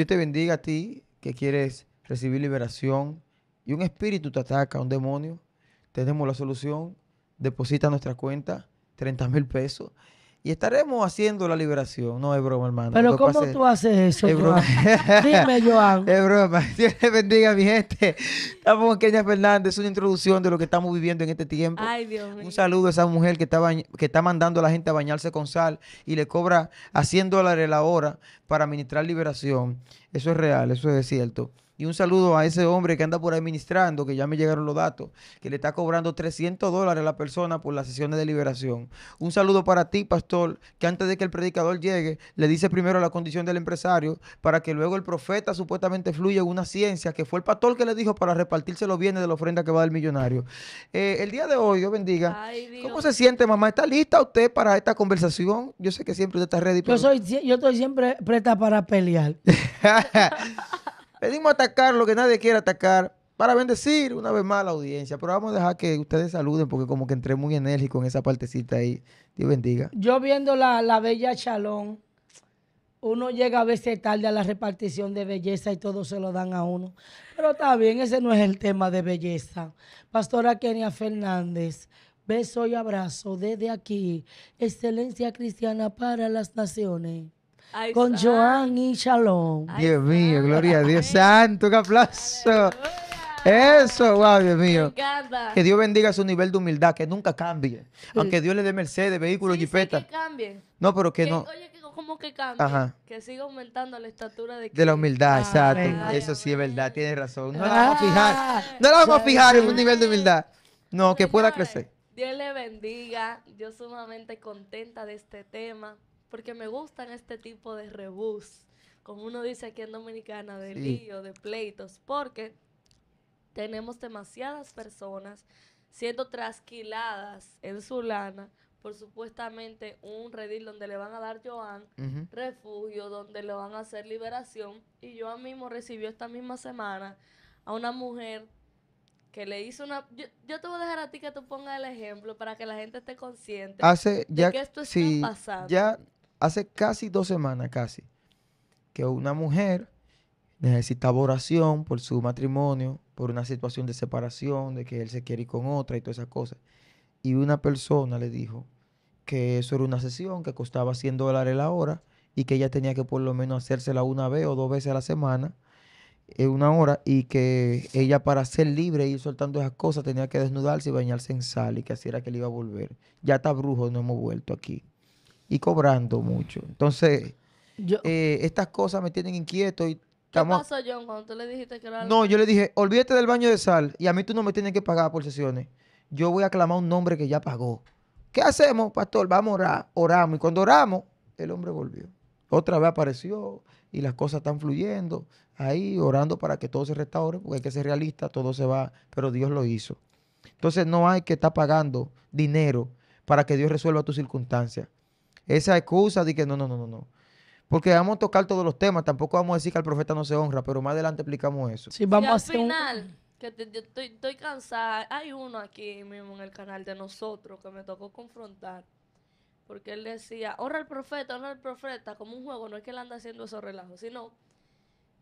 Dios te bendiga a ti que quieres recibir liberación y un espíritu te ataca, un demonio. Tenemos la solución. Deposita nuestra cuenta 30 mil pesos y estaremos haciendo la liberación. No es broma, hermano. Pero ¿cómo tú haces eso? Es broma. Dime, Joan. Es broma. Dios te bendiga, mi gente. Estamos con Kenia Fernández. Una introducción de lo que estamos viviendo en este tiempo. Ay, Dios mío. Un saludo a esa mujer que está, que está mandando a la gente a bañarse con sal y le cobra a 100 dólares la hora para administrar liberación. Eso es real, eso es cierto. Y un saludo a ese hombre que anda por administrando, que ya me llegaron los datos, que le está cobrando 300 dólares a la persona por las sesiones de liberación. Un saludo para ti, pastor, que antes de que el predicador llegue, le dice primero la condición del empresario para que luego el profeta supuestamente fluya en una ciencia que fue el pastor que le dijo para repartirse los bienes de la ofrenda que va del millonario. Eh, el día de hoy, Dios bendiga. ¿Cómo se siente, mamá? ¿Está lista usted para esta conversación? Yo sé que siempre usted está ready. Yo, soy, yo estoy siempre preta para pelear. Pedimos atacar lo que nadie quiere atacar para bendecir una vez más a la audiencia. Pero vamos a dejar que ustedes saluden porque como que entré muy enérgico en esa partecita ahí. Dios bendiga. Yo viendo la, bella chalón, uno llega a veces tarde a la repartición de belleza y todo se lo dan a uno. Pero está bien, ese no es el tema de belleza. Pastora Kenia Fernández. Beso y abrazo desde aquí, Excelencia Cristiana para las Naciones con Joan y Shalom. Dios mío, gloria a Dios santo, un aplauso. Eso, wow, Dios mío. que Dios bendiga su nivel de humildad, que nunca cambie. Aunque Dios le dé Mercedes, vehículos, sí, jipeta. que cambie. No, pero que, no. Oye, que cambie. Que siga aumentando la estatura de, de la humildad, ah, exacto. Eso sí es verdad, Tiene razón. No la vamos a ah. fijar. No la vamos a fijar en un nivel de humildad. No, que pueda crecer. Dios le bendiga. Yo sumamente contenta de este tema porque me gustan este tipo de rebus, como uno dice aquí en Dominicana, de lío, de pleitos, porque tenemos demasiadas personas siendo trasquiladas en su lana por supuestamente un redil donde le van a dar Joan refugio, donde le van a hacer liberación. Y Joan mismo recibió esta misma semana a una mujer que le hizo una... Yo, te voy a dejar a ti que tú pongas el ejemplo para que la gente esté consciente de que esto está pasando hace casi dos semanas, casi, que una mujer necesitaba oración por su matrimonio, por una situación de separación, de que él se quiere ir con otra y todas esas cosas. Y una persona le dijo que eso era una sesión que costaba 100 dólares la hora y que ella tenía que por lo menos hacérsela una vez o dos veces a la semana, eh, una hora, y que ella para ser libre y ir soltando esas cosas tenía que desnudarse y bañarse en sal y que así era que le iba a volver. Ya está brujo, no hemos vuelto aquí y cobrando mucho. Entonces, eh, estas cosas me tienen inquieto y ¿Qué pasó, John, cuando tú le dijiste que era... No, yo le dije, olvídate del baño de sal y a mí tú no me tienes que pagar por sesiones. Yo voy a clamar un nombre que ya pagó. ¿Qué hacemos, pastor? Vamos a orar. Oramos. Y cuando oramos, el hombre volvió. Otra vez apareció y las cosas están fluyendo. Ahí orando para que todo se restaure, porque hay que ser realista, todo se va, pero Dios lo hizo. Entonces no hay que estar pagando dinero para que Dios resuelva tus circunstancias esa excusa de que no, no, no, no, no. Porque vamos a tocar todos los temas, tampoco vamos a decir que al profeta no se honra, pero más adelante explicamos eso. Sí, vamos al a final, que estoy, estoy cansada. Hay uno aquí mismo en el canal de nosotros que me tocó confrontar. Porque él decía, honra al profeta, honra al profeta, como un juego. No es que él anda haciendo esos relajos, sino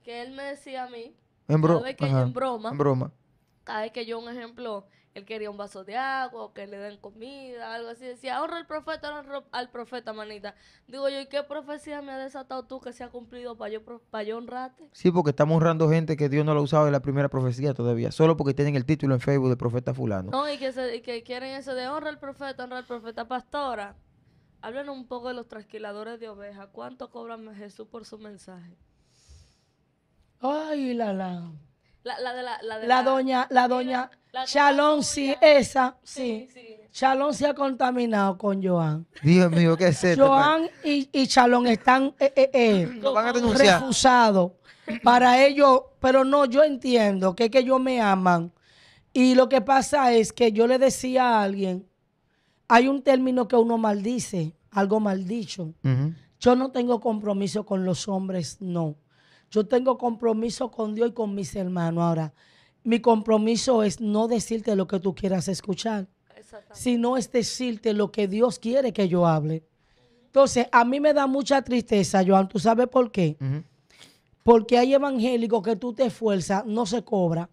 que él me decía a mí, en broma, en broma, cada vez que yo, un ejemplo, él quería un vaso de agua, que le den comida, algo así. Decía, honra al profeta, honra al profeta, manita. Digo yo, ¿y qué profecía me ha desatado tú que se ha cumplido para yo, yo honrarte? Sí, porque estamos honrando gente que Dios no lo ha usado en la primera profecía todavía, solo porque tienen el título en Facebook de profeta fulano. No, y que, quieren eso de honra al profeta, honra al profeta pastora. Háblenos un poco de los trasquiladores de ovejas. ¿Cuánto cobran Jesús por su mensaje? Ay, la la. La, doña, la doña Chalón, sí, esa, sí. sí, se ha contaminado con Joan. Dios mío, ¿qué es esto? Joan y, y están refusados para ellos, pero no, yo entiendo que es que ellos me aman. Y lo que pasa es que yo le decía a alguien, hay un término que uno maldice, algo maldicho. Yo no tengo compromiso con los hombres, no. Yo tengo compromiso con Dios y con mis hermanos. Ahora, mi compromiso es no decirte lo que tú quieras escuchar, sino es decirte lo que Dios quiere que yo hable. Entonces, a mí me da mucha tristeza, Joan. ¿Tú sabes por qué? Porque hay evangélicos que tú te esfuerzas, no se cobra.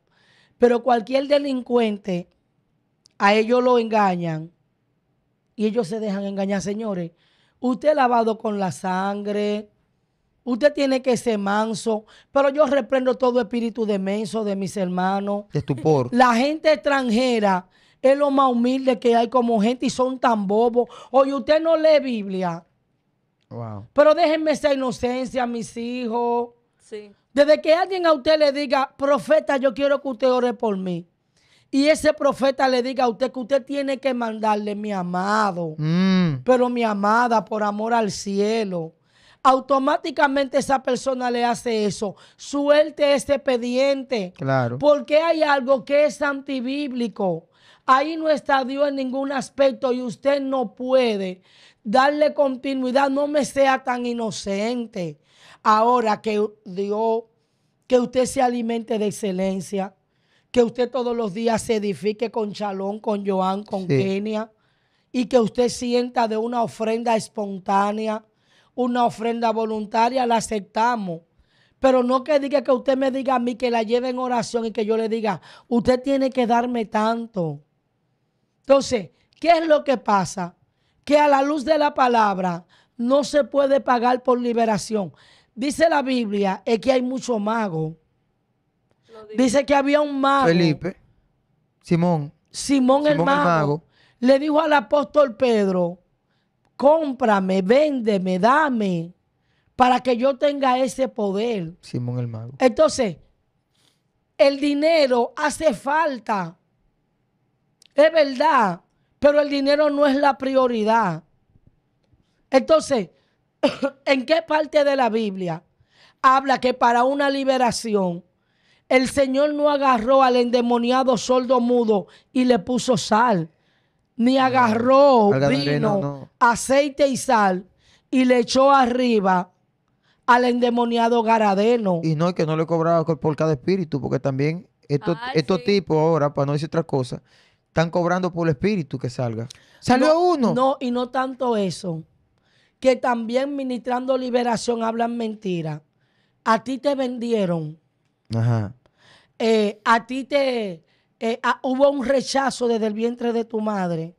Pero cualquier delincuente, a ellos lo engañan y ellos se dejan engañar, señores. Usted lavado con la sangre, Usted tiene que ser manso, pero yo reprendo todo espíritu de menso de mis hermanos. De estupor. La gente extranjera es lo más humilde que hay como gente y son tan bobos. Oye, usted no lee Biblia. Wow. Pero déjenme esa inocencia, mis hijos. Sí. Desde que alguien a usted le diga, profeta, yo quiero que usted ore por mí. Y ese profeta le diga a usted que usted tiene que mandarle, mi amado, mm. pero mi amada, por amor al cielo automáticamente esa persona le hace eso. Suelte ese pediente. Claro. Porque hay algo que es antibíblico. Ahí no está Dios en ningún aspecto y usted no puede darle continuidad. No me sea tan inocente. Ahora que Dios, que usted se alimente de excelencia, que usted todos los días se edifique con Chalón, con Joan, con Kenia, y que usted sienta de una ofrenda espontánea una ofrenda voluntaria, la aceptamos. Pero no que diga que usted me diga a mí que la lleve en oración y que yo le diga, usted tiene que darme tanto. Entonces, ¿qué es lo que pasa? Que a la luz de la palabra no se puede pagar por liberación. Dice la Biblia es que hay mucho mago. Dice que había un mago. Felipe. Simón. Simón, el mago. Le dijo al apóstol Pedro, cómprame, véndeme, dame, para que yo tenga ese poder. Simón el mago. Entonces, el dinero hace falta. Es verdad, pero el dinero no es la prioridad. Entonces, ¿en qué parte de la Biblia habla que para una liberación el Señor no agarró al endemoniado soldo mudo y le puso sal? ni agarró vino, aceite y sal y le echó arriba al endemoniado Garadeno. Y no, que no le cobraba por cada espíritu, porque también ah, estos, estos tipos ahora, para no decir otra cosa, están cobrando por el espíritu que salga. ¿Salió uno? No, y no tanto eso. Que también ministrando liberación hablan mentira. A ti te vendieron. Ajá. Eh, a ti te, eh, ah, hubo un rechazo desde el vientre de tu madre.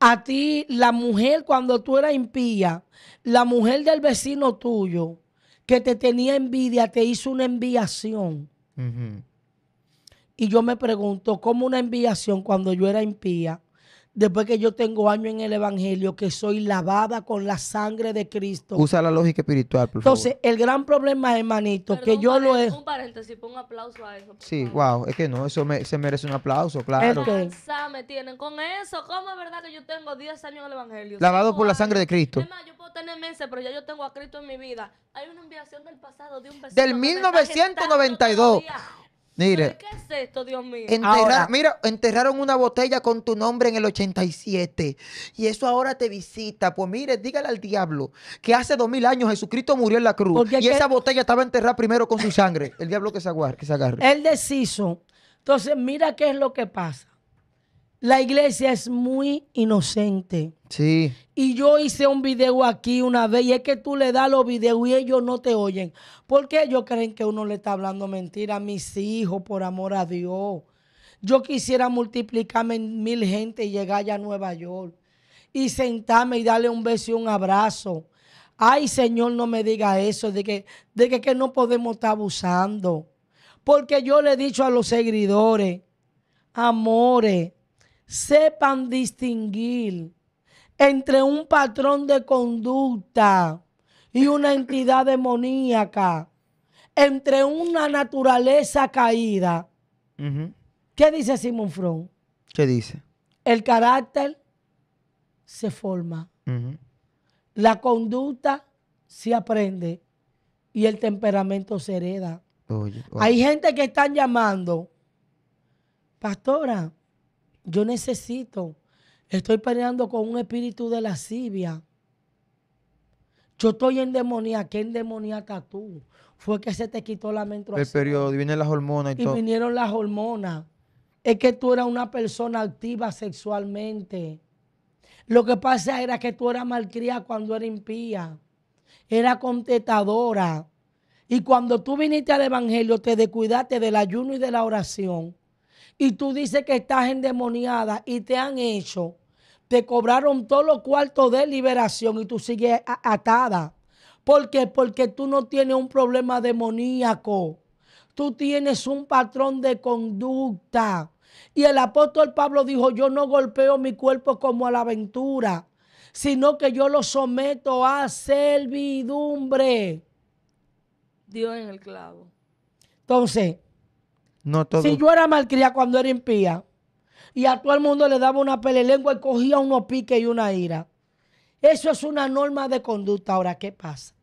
A ti, la mujer, cuando tú eras impía, la mujer del vecino tuyo, que te tenía envidia, te hizo una enviación. Y yo me pregunto, ¿cómo una enviación cuando yo era impía? después que yo tengo años en el Evangelio, que soy lavada con la sangre de Cristo. Usa la lógica espiritual, por Entonces, el gran problema, hermanito, que yo lo es. Un paréntesis, un aplauso a eso. Sí, wow, es que no, eso se merece un aplauso, claro. ¿Qué me tienen con eso. ¿Cómo es verdad que yo tengo 10 años en el Evangelio? Lavado por la sangre de Cristo. yo puedo tener meses, pero ya yo tengo a Cristo en mi vida. Hay una enviación del pasado de un Del 1992. ¿Qué es Dios mío? mira, enterraron una botella con tu nombre en el 87 y eso ahora te visita. Pues mire, dígale al diablo que hace dos mil años Jesucristo murió en la cruz y esa botella estaba enterrada primero con su sangre. el diablo que se, agarre, que se agarre. Él deshizo. Entonces, mira qué es lo que pasa. La iglesia es muy inocente. Sí. Y yo hice un video aquí una vez y es que tú le das los videos y ellos no te oyen. Porque ellos creen que uno le está hablando mentira a mis hijos, por amor a Dios. Yo quisiera multiplicarme en mil gente y llegar allá a Nueva York y sentarme y darle un beso y un abrazo. Ay, Señor, no me diga eso, de que, de que, que no podemos estar abusando. Porque yo le he dicho a los seguidores, amores, sepan distinguir entre un patrón de conducta y una entidad demoníaca, entre una naturaleza caída. ¿Qué dice Simon Fromm? ¿Qué dice? El carácter se forma, la conducta se aprende y el temperamento se hereda. Hay gente que están llamando, pastora, yo necesito, estoy peleando con un espíritu de lascivia. Yo estoy endemoniada, ¿qué endemoniada tú? Fue que se te quitó la menstruación. El periodo, y vienen las hormonas y, todo. Y vinieron las hormonas. Es que tú eras una persona activa sexualmente. Lo que pasa era que tú eras malcriada cuando eras impía. Era contestadora. Y cuando tú viniste al Evangelio, te descuidaste del ayuno y de la oración y tú dices que estás endemoniada y te han hecho, te cobraron todos los cuartos de liberación y tú sigues atada. ¿Por qué? Porque tú no tienes un problema demoníaco. Tú tienes un patrón de conducta. Y el apóstol Pablo dijo, yo no golpeo mi cuerpo como a la aventura, sino que yo lo someto a servidumbre. Dios en el clavo. Entonces, si yo era malcria cuando era impía y a todo el mundo le daba una pelelengua y cogía unos piques y una ira. Eso es una norma de conducta. Ahora, ¿qué pasa?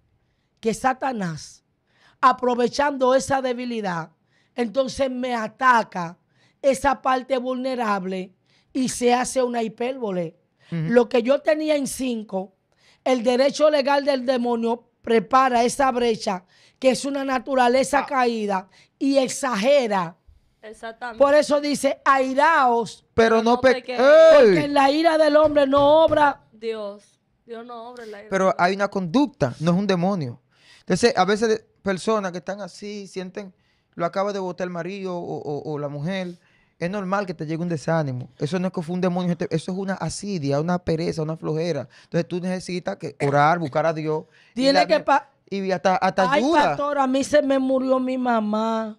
Que Satanás, aprovechando esa debilidad, entonces me ataca esa parte vulnerable y se hace una hipérbole. Lo que yo tenía en cinco, el derecho legal del demonio prepara esa brecha que es una naturaleza ah. caída y exagera. Exactamente. Por eso dice, airaos. Pero, no, Porque en la ira del hombre no obra. Dios. Dios no obra en la ira. Pero hay una conducta, no es un demonio. Entonces, a veces personas que están así, sienten, lo acaba de botar el marido o, la mujer. Es normal que te llegue un desánimo. Eso no es que fue un demonio, eso es una asidia, una pereza, una flojera. Entonces tú necesitas que orar, buscar a Dios. Tiene que y hasta, Ay, pastora, a mí se me murió mi mamá.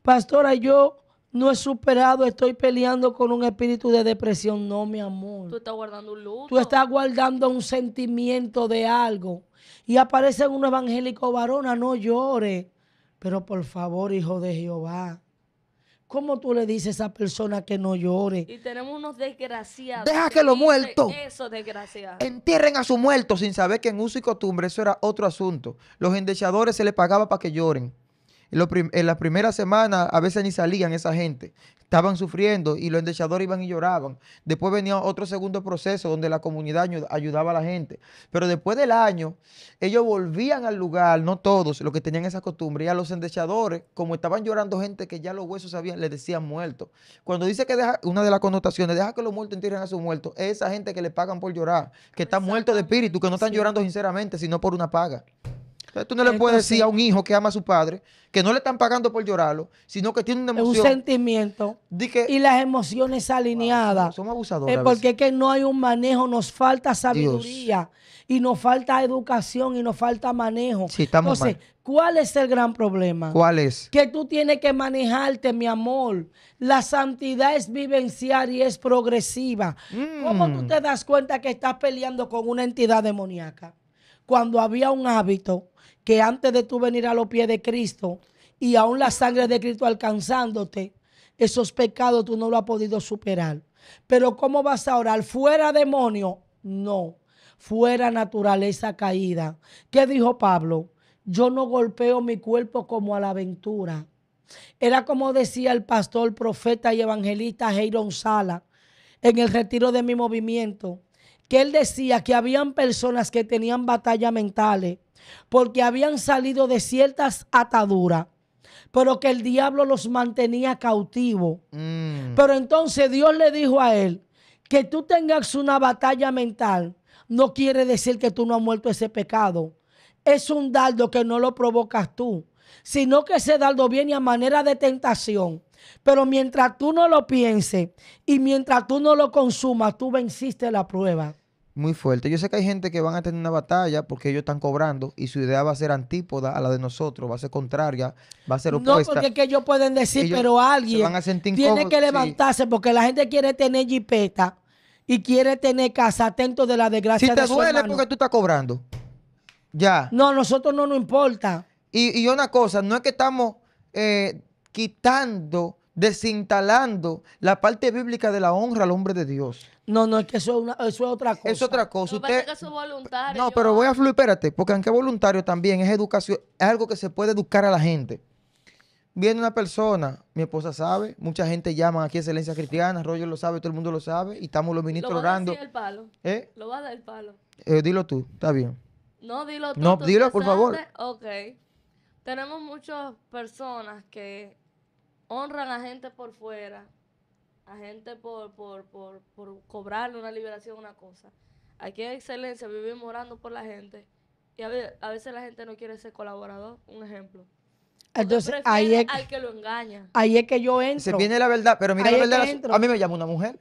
Pastora, yo no he superado, estoy peleando con un espíritu de depresión. No, mi amor. Tú estás guardando un luto. Tú estás guardando un sentimiento de algo. Y aparece un evangélico varona, ah, no llores. Pero por favor, hijo de Jehová, ¿Cómo tú le dices a esa persona que no llore? Y tenemos unos desgraciados. Deja que, los muertos. Entierren a su muerto sin saber que en uso y costumbre eso era otro asunto. Los endechadores se les pagaba para que lloren. En, la primera semana a veces ni salían esa gente. Estaban sufriendo y los endechadores iban y lloraban. Después venía otro segundo proceso donde la comunidad ayudaba a la gente. Pero después del año, ellos volvían al lugar, no todos, los que tenían esa costumbre. Y a los endechadores, como estaban llorando gente que ya los huesos habían, les decían muertos. Cuando dice que deja, una de las connotaciones, deja que los muertos entierren a sus muertos, es esa gente que le pagan por llorar, que está muerto de espíritu, que no están llorando sinceramente, sino por una paga tú no le puedes decir a un hijo que ama a su padre que no le están pagando por llorarlo, sino que tiene una emoción. Un sentimiento. y las emociones alineadas. son abusadores. porque es que no hay un manejo, nos falta sabiduría y nos falta educación y nos falta manejo. Entonces, ¿cuál es el gran problema? ¿Cuál es? Que tú tienes que manejarte, mi amor. La santidad es vivenciar y es progresiva. Mm. ¿Cómo tú te das cuenta que estás peleando con una entidad demoníaca? Cuando había un hábito que antes de tú venir a los pies de Cristo y aún la sangre de Cristo alcanzándote, esos pecados tú no lo has podido superar. Pero ¿cómo vas a orar? ¿Fuera demonio? No, fuera naturaleza caída. ¿Qué dijo Pablo? Yo no golpeo mi cuerpo como a la aventura. Era como decía el pastor, profeta y evangelista Heiron Sala en el retiro de mi movimiento, que él decía que habían personas que tenían batallas mentales porque habían salido de ciertas ataduras, pero que el diablo los mantenía cautivos mm. Pero entonces Dios le dijo a él, que tú tengas una batalla mental no quiere decir que tú no has muerto ese pecado. Es un dardo que no lo provocas tú, sino que ese dardo viene a manera de tentación. Pero mientras tú no lo pienses y mientras tú no lo consumas, tú venciste la prueba muy fuerte. Yo sé que hay gente que van a tener una batalla porque ellos están cobrando y su idea va a ser antípoda a la de nosotros, va a ser contraria, va a ser opuesta. No, porque es que ellos pueden decir, pero alguien tiene que levantarse porque la gente quiere tener jipeta y quiere tener casa atento de la desgracia si te duele porque tú estás cobrando. Ya. No, nosotros no nos importa. Y, una cosa, no es que estamos eh, quitando desinstalando la parte bíblica de la honra al hombre de Dios. No, no, es que eso es, otra cosa. Es otra cosa. Usted, que eso voluntario, no, pero voy a fluir, espérate, porque aunque voluntario también es educación, es algo que se puede educar a la gente. Viene una persona, mi esposa sabe, mucha gente llama aquí Excelencia Cristiana, Roger lo sabe, todo el mundo lo sabe, y estamos los ministros ¿Lo orando. Lo palo. ¿Eh? Lo va a dar el palo. Eh, dilo tú, está bien. No, dilo tú. No, dilo, por favor. Ok. Tenemos muchas personas que honran a gente por fuera, a gente por, por, por, por cobrarle una liberación, una cosa. Aquí en Excelencia vivimos orando por la gente y a veces, a la gente no quiere ser colaborador, un ejemplo. Entonces, ahí es, que lo engaña. ahí es que yo entro. Se viene la verdad, pero mira la verdad. a mí me llamó una mujer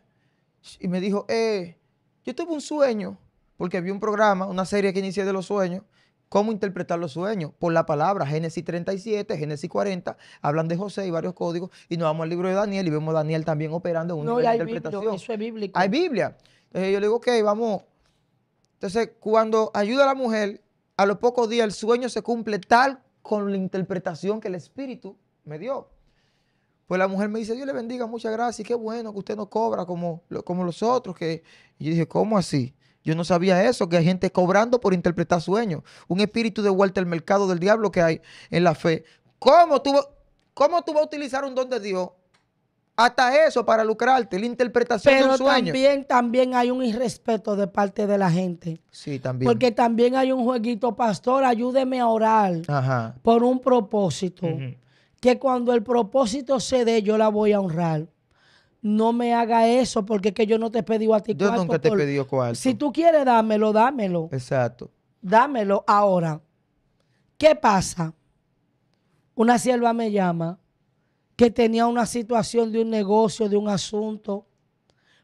y me dijo, eh, yo tuve un sueño, porque vi un programa, una serie que inicié de los sueños, cómo interpretar los sueños. Por la palabra, Génesis 37, Génesis 40, hablan de José y varios códigos. Y nos vamos al libro de Daniel y vemos a Daniel también operando en un no, nivel de interpretación. Biblia, eso es bíblico. Hay Biblia. Entonces yo le digo, ok, vamos. Entonces, cuando ayuda a la mujer, a los pocos días el sueño se cumple tal con la interpretación que el Espíritu me dio. Pues la mujer me dice, Dios le bendiga, muchas gracias, y qué bueno que usted no cobra como, como los otros. Que... Y yo dije, ¿cómo así? Yo no sabía eso, que hay gente cobrando por interpretar sueños. Un espíritu de vuelta al mercado del diablo que hay en la fe. ¿Cómo tú, cómo vas a utilizar un don de Dios? Hasta eso para lucrarte, la interpretación de un sueño. También, también hay un irrespeto de parte de la gente. Sí, también. Porque también hay un jueguito, pastor, ayúdeme a orar por un propósito. Que cuando el propósito se dé, yo la voy a honrar no me haga eso porque es que yo no te he pedido a ti cuarto. te he pedido Si tú quieres dámelo, dámelo. Exacto. Dámelo ahora. ¿Qué pasa? Una sierva me llama que tenía una situación de un negocio, de un asunto.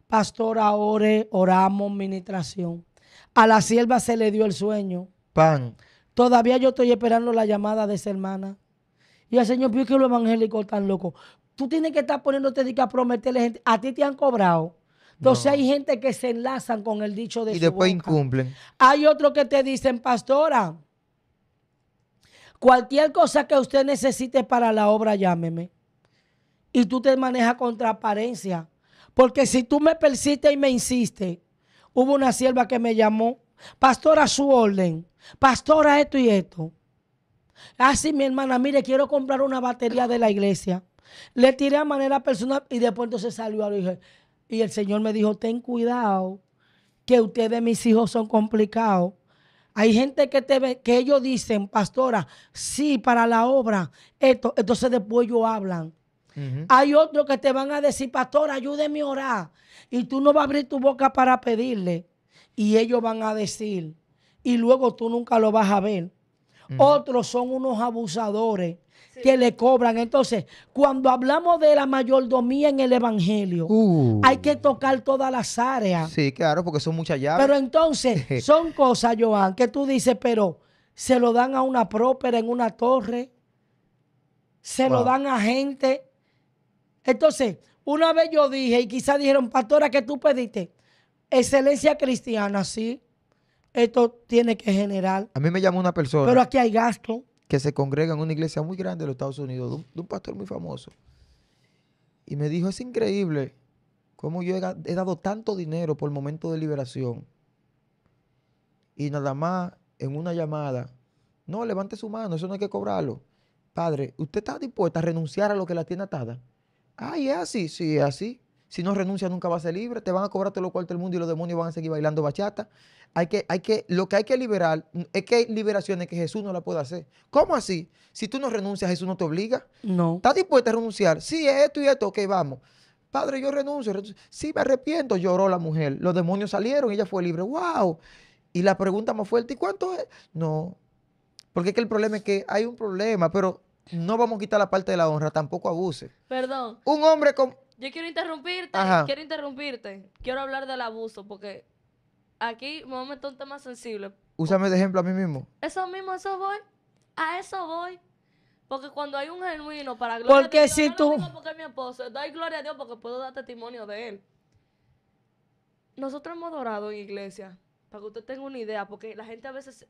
Pastor, ahora oramos, ministración. A la sierva se le dio el sueño. Pan. Todavía yo estoy esperando la llamada de esa hermana. Y el Señor vio que los evangélicos están locos tú tienes que estar poniéndote de que a prometerle gente. A ti te han cobrado. Entonces hay gente que se enlazan con el dicho de Y después incumplen. Hay otros que te dicen, pastora, cualquier cosa que usted necesite para la obra, llámeme. Y tú te manejas con transparencia. Porque si tú me persistes y me insistes, hubo una sierva que me llamó, pastora, su orden, pastora, esto y esto. Así, mi hermana, mire, quiero comprar una batería de la iglesia. Le tiré a manera personal y después entonces salió lo Y, y el Señor me dijo, ten cuidado, que ustedes, mis hijos, son complicados. Hay gente que te que ellos dicen, pastora, sí, para la obra, esto, entonces después ellos hablan. Hay otros que te van a decir, Pastora ayúdeme a orar. Y tú no vas a abrir tu boca para pedirle. Y ellos van a decir. Y luego tú nunca lo vas a ver. Otros son unos abusadores que le cobran. Entonces, cuando hablamos de la mayordomía en el Evangelio, uh. hay que tocar todas las áreas. Sí, claro, porque son muchas llaves. Pero entonces, son cosas, Joan, que tú dices, pero se lo dan a una própera en una torre, se lo dan a gente. Entonces, una vez yo dije, y quizás dijeron, pastora, que tú pediste? Excelencia cristiana, sí. Esto tiene que generar. A mí me llama una persona. Pero aquí hay gasto que se congrega en una iglesia muy grande de los Estados Unidos, de un, pastor muy famoso. Y me dijo, es increíble cómo yo he, dado tanto dinero por el momento de liberación. Y nada más en una llamada, no, levante su mano, eso no hay que cobrarlo. Padre, ¿usted está dispuesta a renunciar a lo que la tiene atada? Ah, es así, sí, es así. Si no renuncia nunca va a ser libre, te van a cobrar todo lo cuartos el mundo y los demonios van a seguir bailando bachata. Hay que, hay que, lo que hay que liberar es que hay liberaciones que Jesús no la puede hacer. ¿Cómo así? Si tú no renuncias, Jesús no te obliga. No. ¿Estás dispuesta a renunciar? Sí, esto y esto, ok, vamos. Padre, yo renuncio. Sí, me arrepiento, lloró la mujer. Los demonios salieron, ella fue libre. ¡Wow! Y la pregunta más fuerte, ¿y cuánto es? No. Porque es que el problema es que hay un problema, pero no vamos a quitar la parte de la honra, tampoco abuse. Perdón. Un hombre con yo quiero interrumpirte, quiero interrumpirte. Quiero hablar del abuso porque aquí me voy a meter un tema sensible. Úsame de ejemplo a mí mismo. Eso mismo, eso voy. A eso voy. Porque cuando hay un genuino para gloria porque si tú... porque mi esposo, doy gloria a Dios porque puedo dar testimonio de él. Nosotros hemos dorado en iglesia, para que usted tenga una idea, porque la gente a veces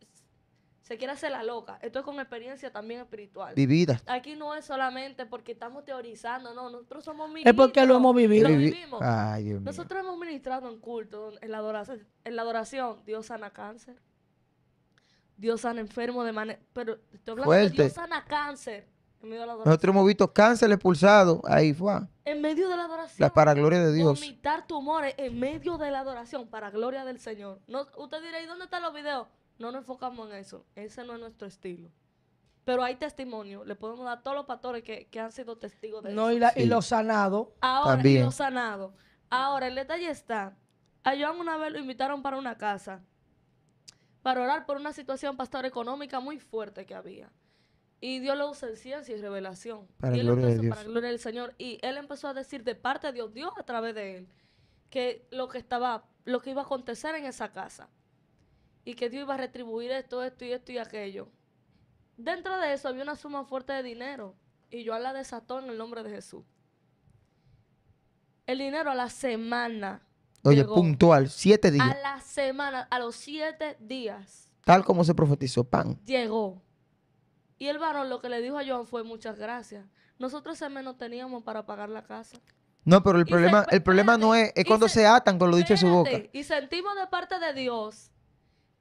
se quiere hacer la loca. Esto es con experiencia también espiritual. Vivida. Aquí no es solamente porque estamos teorizando, no, nosotros somos ministros. Es porque lo hemos vivido. nosotros hemos ministrado en culto, en la, adoración, en la adoración. Dios sana cáncer. Dios sana enfermo de manera... Pero estoy hablando de Dios sana cáncer. Nosotros hemos visto cáncer expulsado. Ahí fue. En medio de la adoración. para gloria de Dios. Vomitar tumores en medio de la adoración para gloria del Señor. usted dirá, ¿y dónde están los videos? No nos enfocamos en eso. Ese no es nuestro estilo. Pero hay testimonio. Le podemos dar a todos los pastores que, han sido testigos de no, eso. Y, los sanados lo sanado. Ahora, También. Ahora, el detalle está. A una vez lo invitaron para una casa para orar por una situación pastor económica muy fuerte que había. Y Dios lo usa en ciencia y revelación. Para, y gloria del Señor. Y él empezó a decir de parte de Dios, Dios a través de él, que lo que estaba, lo que iba a acontecer en esa casa y que Dios iba a retribuir esto, esto y esto y aquello. Dentro de eso había una suma fuerte de dinero y yo la desató en el nombre de Jesús. El dinero a la semana. Oye, puntual, siete días. A la semana, a los siete días. Tal como se profetizó, pan. Llegó. Y el varón lo que le dijo a Joan fue muchas gracias. Nosotros se menos teníamos para pagar la casa. No, pero el problema, el problema no es, es cuando se, atan con lo dicho en su boca. Y sentimos de parte de Dios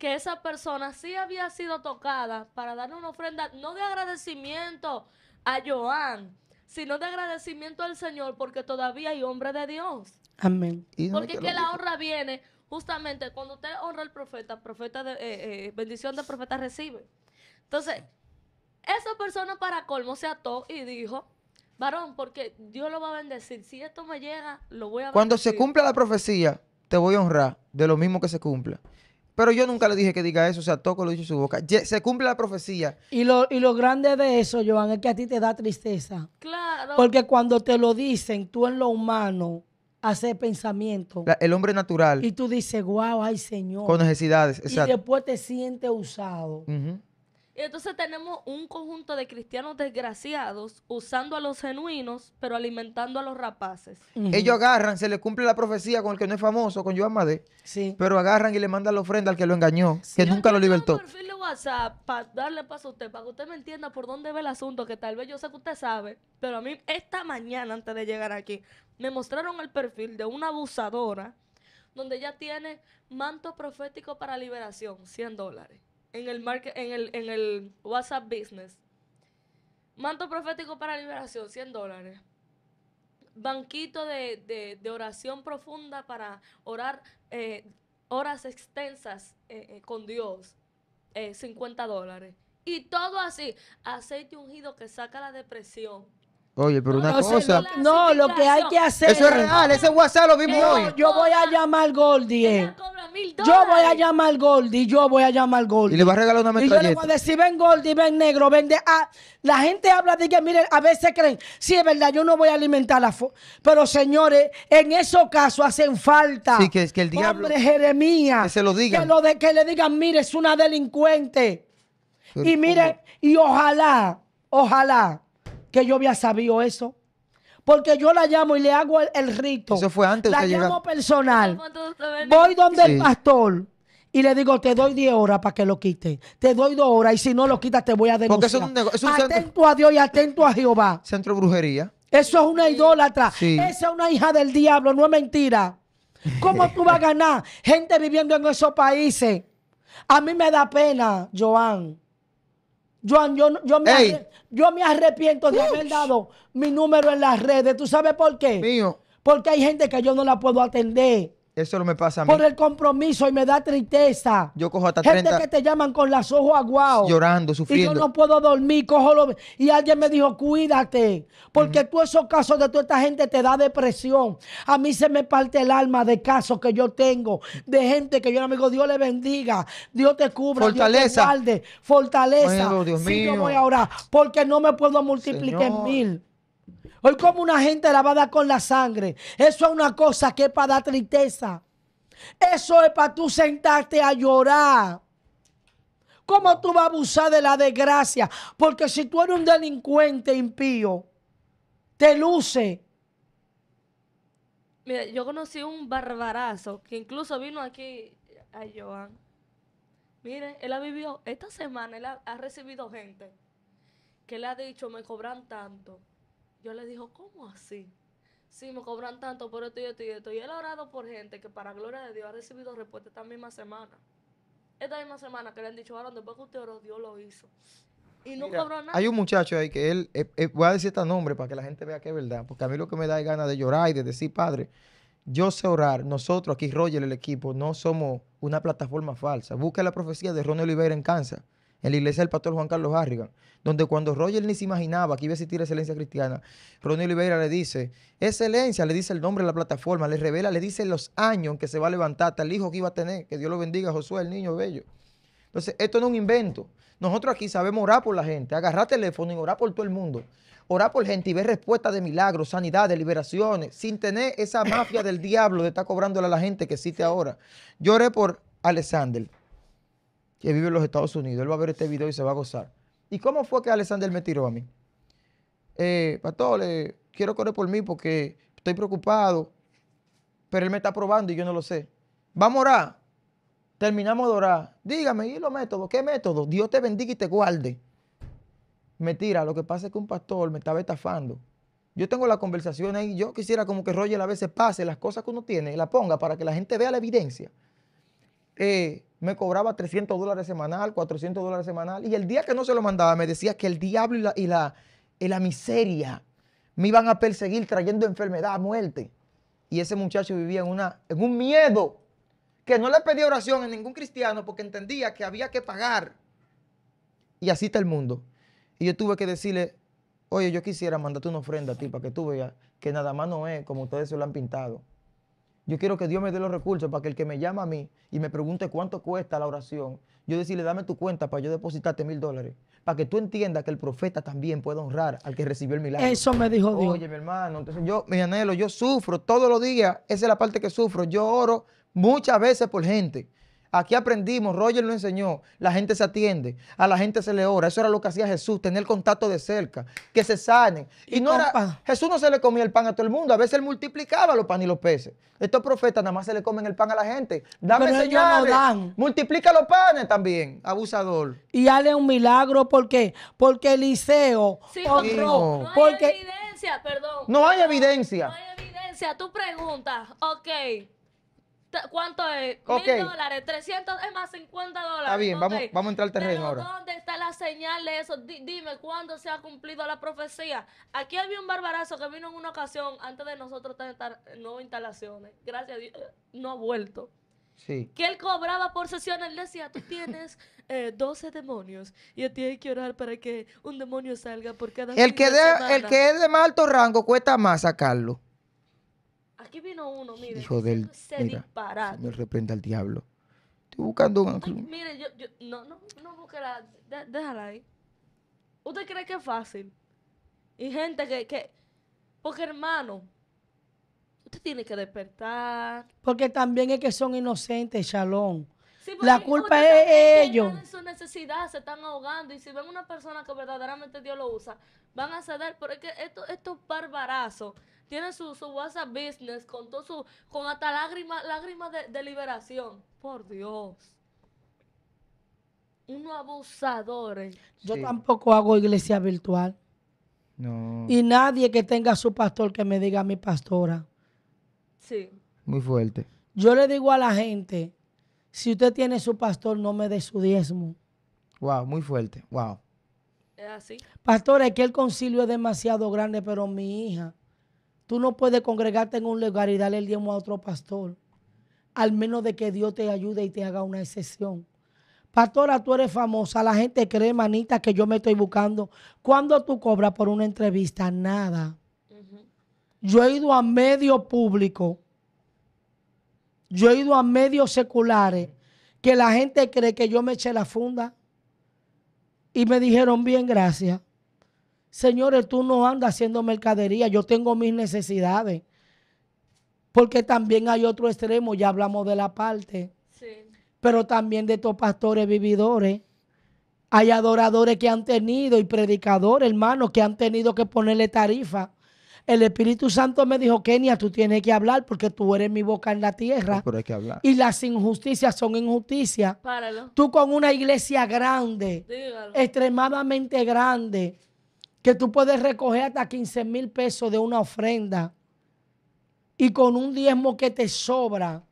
que esa persona sí había sido tocada para darle una ofrenda, no de agradecimiento a Joan, sino de agradecimiento al Señor, porque todavía hay hombre de Dios. Amén. porque que la honra viene justamente cuando usted honra al profeta, profeta eh, eh, bendición del profeta recibe. Entonces, esa persona para colmo se ató y dijo, varón, porque Dios lo va a bendecir. Si esto me llega, lo voy a Cuando se cumpla la profecía, te voy a honrar de lo mismo que se cumpla. Pero yo nunca le dije que diga eso, o sea, Toco lo dicho en su boca. se cumple la profecía. Y lo, y lo grande de eso, Joan, es que a ti te da tristeza. Claro. Porque cuando te lo dicen, tú en lo humano haces pensamiento. el hombre natural, y tú dices, guau, ay Señor. con necesidades, Y después te sientes usado. Y entonces tenemos un conjunto de cristianos desgraciados usando a los genuinos, pero alimentando a los rapaces. Ellos agarran, se les cumple la profecía con el que no es famoso, con Joan Madé. Sí. Pero agarran y le mandan la ofrenda al que lo engañó, que nunca lo libertó. Un perfil de WhatsApp para darle paso a usted, para que usted me entienda por dónde ve el asunto, que tal vez yo sé que usted sabe, pero a mí esta mañana, antes de llegar aquí, me mostraron el perfil de una abusadora donde ya tiene manto profético para liberación, 100 dólares en el, market, en el, en el WhatsApp Business. Manto profético para liberación, 100 dólares. Banquito de, de, oración profunda para orar eh, horas extensas eh, eh, con Dios, 50 dólares. Y todo así. Aceite ungido que saca la depresión, Oye, pero una cosa. No, lo que hay que hacer. Eso es real, ese WhatsApp lo vimos hoy. Yo voy a llamar Goldie. Eh. Yo voy a llamar Goldie, yo voy a llamar Goldie. Y le va a regalar una metralleta. Y yo le voy a decir, ven Goldie, ven negro, ven de... Ah, la gente habla de que, miren, a veces creen, sí, es verdad, yo no voy a alimentar la... Pero, señores, en esos casos hacen falta... Sí, que el diablo... Hombre, Jeremías. Que se lo digan. Que, de, que le digan, mire, es una delincuente. y mire, y ojalá, ojalá que yo había sabido eso. Porque yo la llamo y le hago el, rito. Eso fue antes. La llamo personal. Voy donde el pastor y le digo, te doy 10 horas para que lo quite. Te doy 2 horas y si no lo quitas te voy a denunciar. atento a Dios y atento a Jehová. Centro brujería. Eso es una idólatra. Esa es una hija del diablo, no es mentira. ¿Cómo tú vas a ganar? Gente viviendo en esos países. A mí me da pena, Joan yo, yo, me yo, me, arrepiento de haber dado mi número en las redes. ¿Tú sabes por qué? Mío. Porque hay gente que yo no la puedo atender. Eso no me pasa a mí. Por el compromiso y me da tristeza. Yo cojo hasta Gente que te llaman con los ojos aguados. Llorando, sufriendo. Y yo no puedo dormir, cojo Y alguien me dijo, cuídate. Porque tú esos casos de toda esta gente te da depresión. A mí se me parte el alma de casos que yo tengo. De gente que yo no digo, Dios le bendiga. Dios te cubra. Fortaleza. Dios te Fortaleza. Dios mío. yo voy a orar. Porque no me puedo multiplicar en mil. Hoy como una gente lavada con la sangre. Eso es una cosa que es para dar tristeza. Eso es para tú sentarte a llorar. ¿Cómo tú vas a abusar de la desgracia? Porque si tú eres un delincuente impío, te luce. Mira, yo conocí un barbarazo que incluso vino aquí a Joan. Mire, él ha vivido, esta semana él ha recibido gente que le ha dicho, me cobran tanto. Yo le dijo ¿cómo así? Sí, me cobran tanto por esto y esto y esto. Y él ha orado por gente que para gloria de Dios ha recibido respuesta esta misma semana. Esta misma semana que le han dicho, ahora después que usted oró, Dios lo hizo. Y no nada. Hay un muchacho ahí que él, eh, eh, voy a decir este nombre para que la gente vea que es verdad, porque a mí lo que me da es ganas de llorar y de decir, Padre, yo sé orar. Nosotros aquí, Roger, el equipo, no somos una plataforma falsa. Busca la profecía de Ronnie Oliveira en Kansas en la iglesia del pastor Juan Carlos Harrigan, donde cuando Roger ni se imaginaba que iba a existir excelencia cristiana, Ronnie Oliveira le dice, excelencia, le dice el nombre de la plataforma, le revela, le dice los años en que se va a levantar, hasta el hijo que iba a tener, que Dios lo bendiga, Josué, el niño bello. Entonces, esto no es un invento. Nosotros aquí sabemos orar por la gente, agarrar teléfono y orar por todo el mundo. Orar por gente y ver respuestas de milagros, sanidad, liberaciones, sin tener esa mafia del diablo de estar cobrándole a la gente que existe ahora. Yo oré por Alexander que vive en los Estados Unidos. Él va a ver este video y se va a gozar. ¿Y cómo fue que Alexander me tiró a mí? Eh, pastor, eh, quiero correr por mí porque estoy preocupado, pero él me está probando y yo no lo sé. Vamos a orar. Terminamos de orar. Dígame, ¿y los métodos? ¿Qué método? Dios te bendiga y te guarde. Me tira. Lo que pasa es que un pastor me estaba estafando. Yo tengo la conversación ahí. Yo quisiera como que Roger a veces pase las cosas que uno tiene y la ponga para que la gente vea la evidencia. Eh, me cobraba 300 dólares semanal, 400 dólares semanal. Y el día que no se lo mandaba, me decía que el diablo y la, y la, la miseria me iban a perseguir trayendo enfermedad, muerte. Y ese muchacho vivía en, una, en un miedo que no le pedía oración a ningún cristiano porque entendía que había que pagar. Y así está el mundo. Y yo tuve que decirle, oye, yo quisiera mandarte una ofrenda a ti para que tú veas que nada más no es como ustedes se lo han pintado. Yo quiero que Dios me dé los recursos para que el que me llama a mí y me pregunte cuánto cuesta la oración, yo decirle, dame tu cuenta para yo depositarte mil dólares. Para que tú entiendas que el profeta también puede honrar al que recibió el milagro. Eso me dijo Dios. Oye, mi hermano, entonces yo, mi anhelo, yo sufro todos los días. Esa es la parte que sufro. Yo oro muchas veces por gente. Aquí aprendimos, Roger lo enseñó, la gente se atiende, a la gente se le ora. Eso era lo que hacía Jesús, tener contacto de cerca, que se sanen. Y, no era, Jesús no se le comía el pan a todo el mundo, a veces él multiplicaba los panes y los peces. Estos profetas nada más se le comen el pan a la gente. Dame Pero multiplica los panes también, abusador. Y hale un milagro, ¿por qué? Porque Eliseo No. hay evidencia, perdón. No hay evidencia. No hay evidencia, tú preguntas, ok ¿Cuánto es? ¿Mil dólares? ¿300? Es más, 50 dólares. Está bien, vamos, vamos a entrar al terreno ahora. ¿Dónde está la señal de eso? dime, ¿cuándo se ha cumplido la profecía? Aquí había un barbarazo que vino en una ocasión antes de nosotros tener nuevas instalaciones. Gracias a Dios, eh, no ha vuelto. Sí. Que él cobraba por sesión. Él decía, tú tienes 12 eh, demonios y a que orar para que un demonio salga por cada el que El que es de más alto rango cuesta más sacarlo. Aquí vino uno, mire. Hijo del. Se dispara. Señor, reprenda al diablo. Estoy buscando mire, yo, yo, No, no, no busque la. déjala ahí. ¿Usted cree que es fácil? Y gente que. que porque, hermano. Usted tiene que despertar. Porque también es que son inocentes, Shalom. la culpa es ellos. En su necesidad se están ahogando y si ven una persona que verdaderamente Dios lo usa, van a ceder. Porque esto, estos barbarazos tiene su, WhatsApp business con todo su, con hasta lágrimas lágrima de, liberación. Por Dios. Uno abusador. Eh. Yo tampoco hago iglesia virtual. No. Y nadie que tenga su pastor que me diga mi pastora. Sí. Muy fuerte. Yo le digo a la gente, si usted tiene su pastor, no me dé su diezmo. Wow, muy fuerte. Wow. Es así. Pastor, es que el concilio es demasiado grande, pero mi hija Tú no puedes congregarte en un lugar y darle el diezmo a otro pastor, al menos de que Dios te ayude y te haga una excepción. Pastora, tú eres famosa, la gente cree, manita, que yo me estoy buscando. ¿Cuándo tú cobras por una entrevista? Nada. Yo he ido a medio público, yo he ido a medios seculares, que la gente cree que yo me eché la funda y me dijeron bien, gracias. Señores, tú no andas haciendo mercadería, yo tengo mis necesidades. Porque también hay otro extremo, ya hablamos de la parte, sí. pero también de estos pastores vividores. Hay adoradores que han tenido y predicadores, hermanos, que han tenido que ponerle tarifa. El Espíritu Santo me dijo, Kenia, tú tienes que hablar porque tú eres mi boca en la tierra. hay que hablar. Y las injusticias son injusticias. Páralo. Tú con una iglesia grande, extremadamente grande, que tú puedes recoger hasta 15 mil pesos de una ofrenda y con un diezmo que te sobra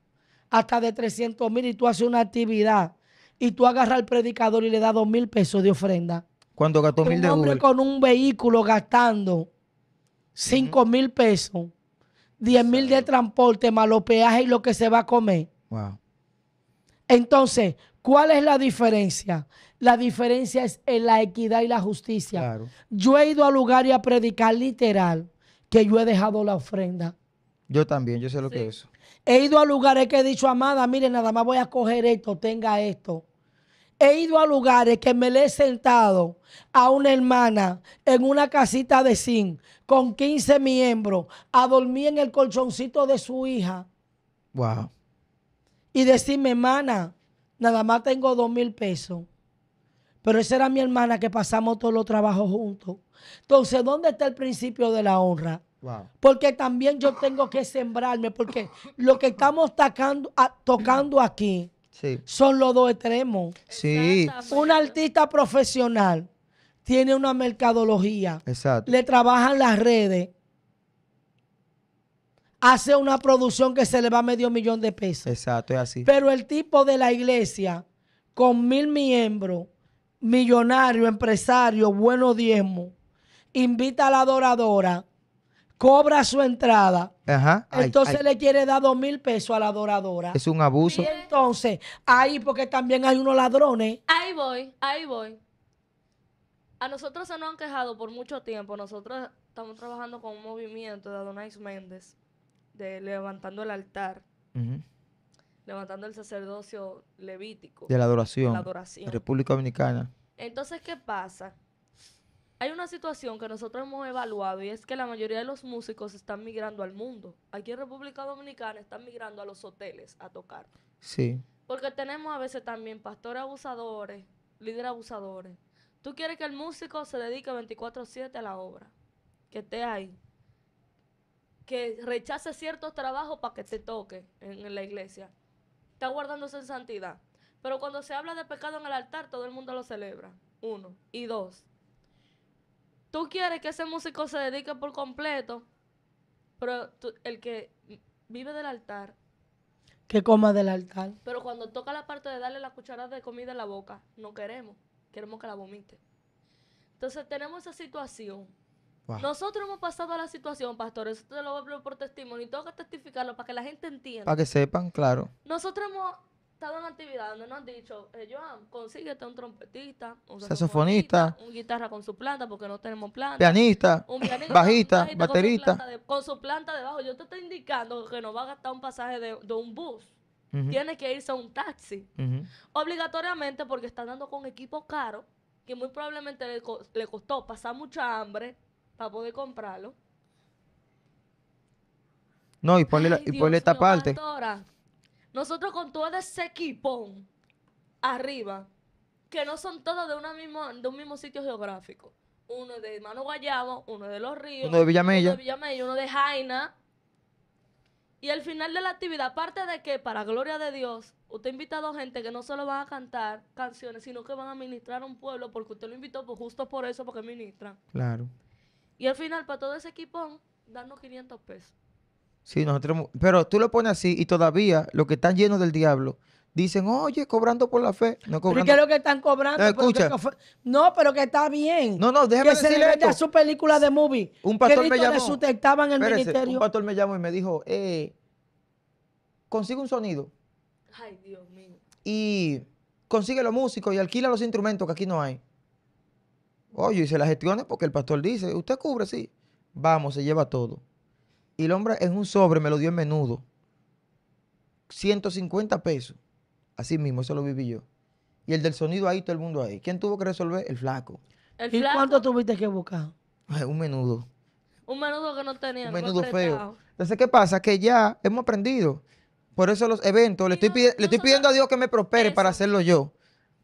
hasta de 300 mil y tú haces una actividad y tú agarras al predicador y le das 2 mil pesos de ofrenda. Cuando gastó mil de Un hombre con un vehículo gastando 5 mil pesos, 10 mil de transporte, malopeaje y lo que se va a comer. Wow. Entonces, ¿cuál es la diferencia? La diferencia es en la equidad y la justicia. Yo he ido a lugares y a predicar literal que yo he dejado la ofrenda. Yo también, yo sé lo que es eso. He ido a lugares que he dicho, amada, mire, nada más voy a coger esto, tenga esto. He ido a lugares que me le he sentado a una hermana en una casita de zinc con 15 miembros a dormir en el colchoncito de su hija. Wow. Y decirme, hermana, nada más tengo dos mil pesos. Pero esa era mi hermana que pasamos todos los trabajos juntos. Entonces, ¿dónde está el principio de la honra? Porque también yo tengo que sembrarme, porque lo que estamos tocando aquí son los dos extremos. Sí. Un artista profesional tiene una mercadología, le trabajan las redes, hace una producción que se le va medio millón de pesos. Exacto, así. Pero el tipo de la iglesia, con mil miembros, millonario, empresario, bueno diezmo, invita a la adoradora, cobra su entrada, entonces le quiere dar dos mil pesos a la adoradora. Es un abuso. Y entonces, ahí porque también hay unos ladrones. Ahí voy, ahí voy. A nosotros se nos han quejado por mucho tiempo. Nosotros estamos trabajando con un movimiento de Adonais Méndez, de Levantando el Altar. Ajá levantando el sacerdocio levítico. De la adoración. De la República Dominicana. Entonces, ¿qué pasa? Hay una situación que nosotros hemos evaluado y es que la mayoría de los músicos están migrando al mundo. Aquí en República Dominicana están migrando a los hoteles a tocar. Sí. Porque tenemos a veces también pastores abusadores, líderes abusadores. Tú quieres que el músico se dedique 24/7 a la obra, que esté ahí, que rechace ciertos trabajos para que te toque en la iglesia está guardándose en santidad. Pero cuando se habla de pecado en el altar, todo el mundo lo celebra. Uno. Y dos. Tú quieres que ese músico se dedique por completo, pero el que vive del altar. Que coma del altar. Pero cuando toca la parte de darle la cucharada de comida en la boca, no queremos. Queremos que la vomite. Entonces tenemos esa situación nosotros hemos pasado a la situación, pastor, eso te lo hablo por testimonio y tengo que testificarlo para que la gente entienda. Para que sepan, claro. Nosotros hemos estado en actividad donde nos han dicho, eh, Joan, consíguete un trompetista, un saxofonista, un guitarra con su planta porque no tenemos planta. Pianista, bajista, baterista. Con su, planta debajo. Yo te estoy indicando que no va a gastar un pasaje de, un bus. Tiene que irse a un taxi. Obligatoriamente porque está andando con equipo caro que muy probablemente le costó pasar mucha hambre poder comprarlo. No, y ponle, esta parte. nosotros con todo ese equipo arriba, que no son todos de, una mismo, de un mismo sitio geográfico. Uno de Mano Guayabo, uno de Los Ríos, uno de Villamella, uno de, Jaina. Y al final de la actividad, aparte de que, para gloria de Dios, usted ha invitado a gente que no solo van a cantar canciones, sino que van a ministrar a un pueblo, porque usted lo invitó pues, justo por eso, porque ministra Claro. Y al final, para todo ese equipón, darnos 500 pesos. Sí, nosotros. Pero tú lo pones así y todavía los que están llenos del diablo dicen, oye, cobrando por la fe. No cobrando. ¿Y qué es lo que están cobrando? No, eh, no, pero que está bien. No, no, déjame que se le a su película de movie. Un pastor me llamó. el Un pastor me llamó y me dijo, eh, consigue un sonido. Ay, Dios mío. Y consigue los músicos y alquila los instrumentos que aquí no hay. Oye, y se las gestiones porque el pastor dice, usted cubre, sí. Vamos, se lleva todo. Y el hombre en un sobre me lo dio en menudo. 150 pesos. Así mismo, eso lo viví yo. Y el del sonido ahí, todo el mundo ahí. ¿Quién tuvo que resolver? El flaco. ¿Y cuánto tuviste que buscar? Un menudo. Un menudo que no tenía. Un menudo feo. Entonces, ¿qué pasa? Que ya hemos aprendido. Por eso los eventos, le estoy, pidiendo a Dios que me prospere para hacerlo yo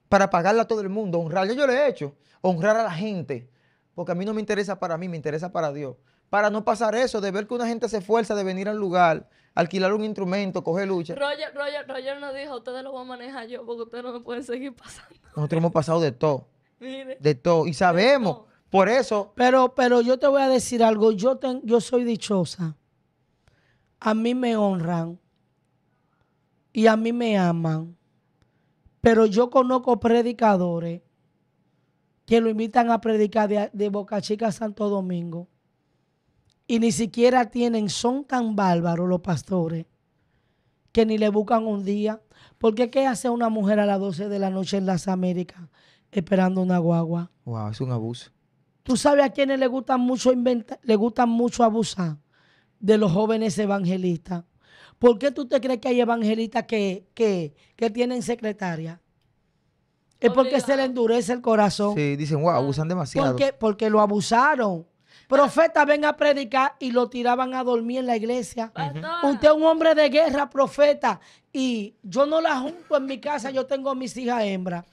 para pagarla a todo el mundo, honrarle. Yo le he hecho, honrar a la gente, porque a mí no me interesa para mí, me interesa para Dios. Para no pasar eso, de ver que una gente se esfuerza de venir al lugar, alquilar un instrumento, coger lucha. Roger, Roger, Roger nos dijo, ustedes lo van a manejar yo, porque ustedes no me pueden seguir pasando. Nosotros hemos pasado de todo. de todo. Y sabemos. Por eso. Pero, pero yo te voy a decir algo. Yo, yo soy dichosa. A mí me honran. Y a mí me aman. Pero yo conozco predicadores que lo invitan a predicar de, Boca Chica a Santo Domingo y ni siquiera tienen, son tan bárbaros los pastores que ni le buscan un día. Porque ¿qué hace una mujer a las 12 de la noche en las Américas esperando una guagua? Wow, es un abuso. Tú sabes a quienes le gustan mucho inventar, le gusta mucho abusar de los jóvenes evangelistas. ¿Por qué tú te crees que hay evangelistas que, que, que tienen secretaria? Es porque se le endurece el corazón. Sí, dicen, wow, ah. abusan demasiado. Porque lo abusaron. Profeta, ven a predicar y lo tiraban a dormir en la iglesia. Usted es un hombre de guerra, profeta. Y yo no la junto en mi casa, yo tengo mis hijas hembras.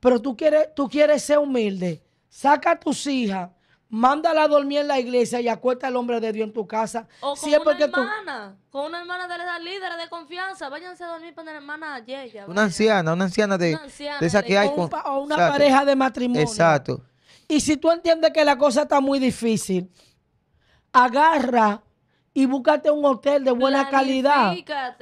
Pero tú quieres, tú quieres ser humilde. Saca a tus hijas Mándala a dormir en la iglesia y acuesta al hombre de Dios en tu casa. O con una hermana, con una hermana de la líder de confianza. Váyanse a dormir con la hermana Yeya. Una anciana, una anciana de, una de esa que hay. o una pareja de matrimonio. Exacto. Y si tú entiendes que la cosa está muy difícil, agarra y búscate un hotel de buena calidad.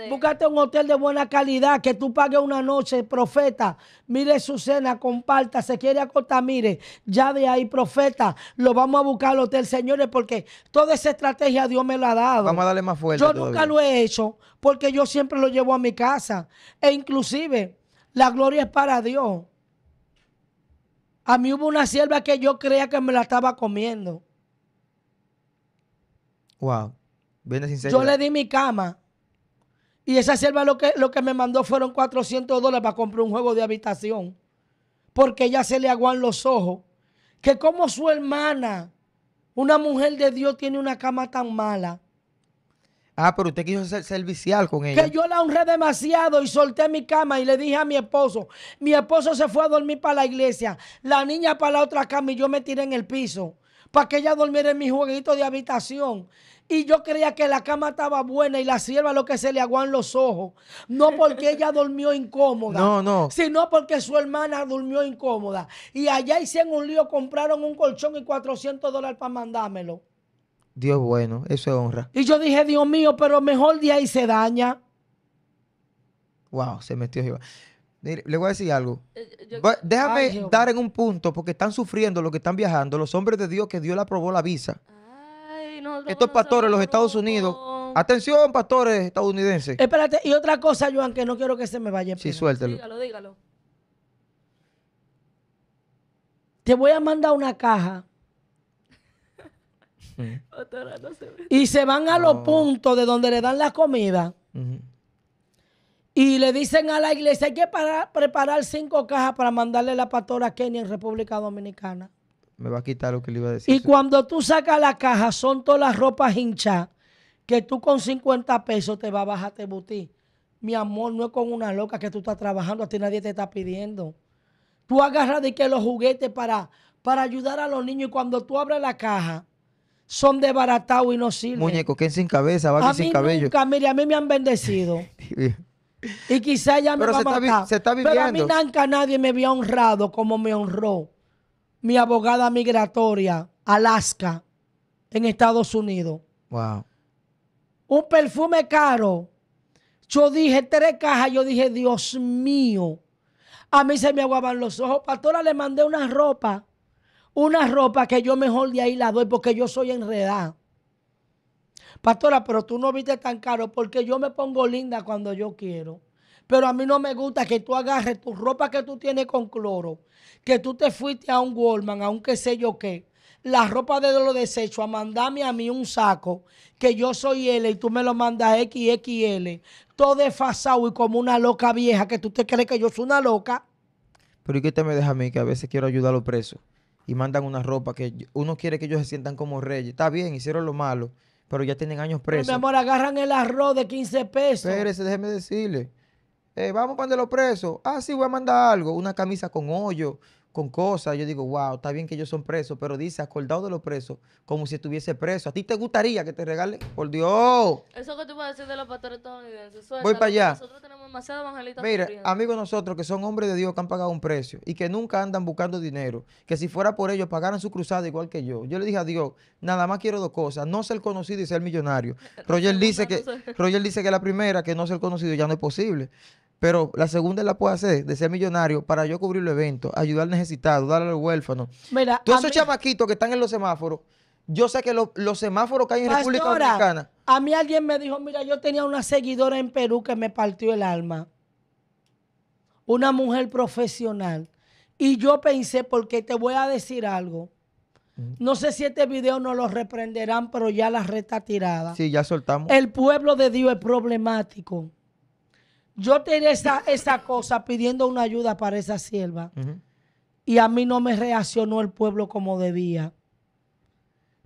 Búscate un hotel de buena calidad, que tú pagues una noche, profeta. Mire su cena, comparta, se quiere acostar, mire, ya de ahí, profeta, lo vamos a buscar al hotel, señores, porque toda esa estrategia Dios me la ha dado. Vamos a darle más fuerza. Yo nunca lo he hecho, porque yo siempre lo llevo a mi casa. E inclusive, la gloria es para Dios. A mí hubo una sierva que yo creía que me la estaba comiendo. Wow. Yo le di mi cama. Y esa selva lo que, lo que me mandó fueron 400 dólares para comprar un juego de habitación. Porque ya se le aguan los ojos. Que como su hermana, una mujer de Dios, tiene una cama tan mala. Ah, pero usted quiso ser servicial con ella. Que yo la honré demasiado y solté mi cama y le dije a mi esposo. Mi esposo se fue a dormir para la iglesia, la niña para la otra cama y yo me tiré en el piso para que ella durmiera en mi jueguito de habitación. Y yo creía que la cama estaba buena y la sierva lo que se le aguan los ojos. No porque ella durmió incómoda. No, no. Sino porque su hermana durmió incómoda. Y allá hicieron un lío, compraron un colchón y 400 dólares para mandármelo. Dios bueno, eso es honra. Y yo dije, Dios mío, pero mejor de ahí se daña. Wow, se metió Jehová le voy a decir algo. Eh, eh, déjame dar en un punto, porque están sufriendo los que están viajando, los hombres de Dios que Dios le aprobó la visa. Estos pastores, los Estados Unidos, Atención, pastores estadounidenses. Espérate, y otra cosa, Joan, que no quiero que se me vaya. Sí, suéltelo. Dígalo, dígalo. Te voy a mandar una caja. y se van a los puntos de donde le dan la comida. Y le dicen a la iglesia, hay que para, preparar cinco cajas para mandarle la pastora a Kenia en República Dominicana. Me va a quitar lo que le iba a decir. Y cuando tú sacas la caja, son todas las ropas hinchadas, que tú con 50 pesos te vas a bajar te butí. Mi amor, no es con una loca que tú estás trabajando, a ti nadie te está pidiendo. Tú agarras de que los juguetes para, para ayudar a los niños y cuando tú abres la caja, son desbaratados y no sirven. Muñeco, que sin cabeza, va sin cabello. Nunca, a mí me han bendecido. Y quizá ya me va a Pero a mí nunca nadie me había honrado como me honró mi abogada migratoria, Alaska, en Estados Unidos. Wow. Un perfume caro. Yo dije tres cajas, yo dije, Dios mío. A mí se me aguaban los ojos. Pastora, le mandé una ropa. Una ropa que yo mejor de ahí la doy porque yo soy enredada pastora, pero tú no viste tan caro porque yo me pongo linda cuando yo quiero. Pero a mí no me gusta que tú agarres tu ropa que tú tienes con cloro, que tú te fuiste a un Walmart, a un qué sé yo qué, la ropa de los desechos, a mandarme a mí un saco, que yo soy L y tú me lo mandas XXL, todo desfasado y como una loca vieja, que tú te crees que yo soy una loca. Pero ¿y qué te me deja a mí que a veces quiero ayudar a los presos? Y mandan una ropa que uno quiere que ellos se sientan como reyes. Está bien, hicieron lo malo, pero ya tienen años presos. mi amor, agarran el arroz de 15 pesos. Espérese, déjeme decirle. Eh, vamos para los presos. Ah, sí, voy a mandar algo. Una camisa con hoyo, con cosas. Yo digo, wow, está bien que ellos son presos, pero dice acordado de los presos, como si estuviese preso. ¿A ti te gustaría que te regalen? Por Dios. Eso que tú vas decir de los pastores estadounidenses. Voy para allá. Nosotros tenemos evangelistas. Mira, amigos nosotros que son hombres de Dios que han pagado un precio y que nunca andan buscando dinero, que si fuera por ellos pagaran su cruzada igual que yo. Yo le dije a Dios, nada más quiero dos cosas, no ser conocido y ser millonario. Roger dice que Roger dice que la primera, que no ser conocido ya no es posible. Pero la segunda la puedo hacer, de ser millonario, para yo cubrir el evento, ayudar al necesitado, darle al huérfano. Mira, Todos esos chamaquitos que están en los semáforos, yo sé que los semáforos que hay en República Dominicana. A mí alguien me dijo, mira, yo tenía una seguidora en Perú que me partió el alma. Una mujer profesional. Y yo pensé, porque te voy a decir algo. No sé si este video no lo reprenderán, pero ya la reta tirada. Sí, ya soltamos. El pueblo de Dios es problemático yo tenía esa cosa pidiendo una ayuda para esa sierva y a mí no me reaccionó el pueblo como debía.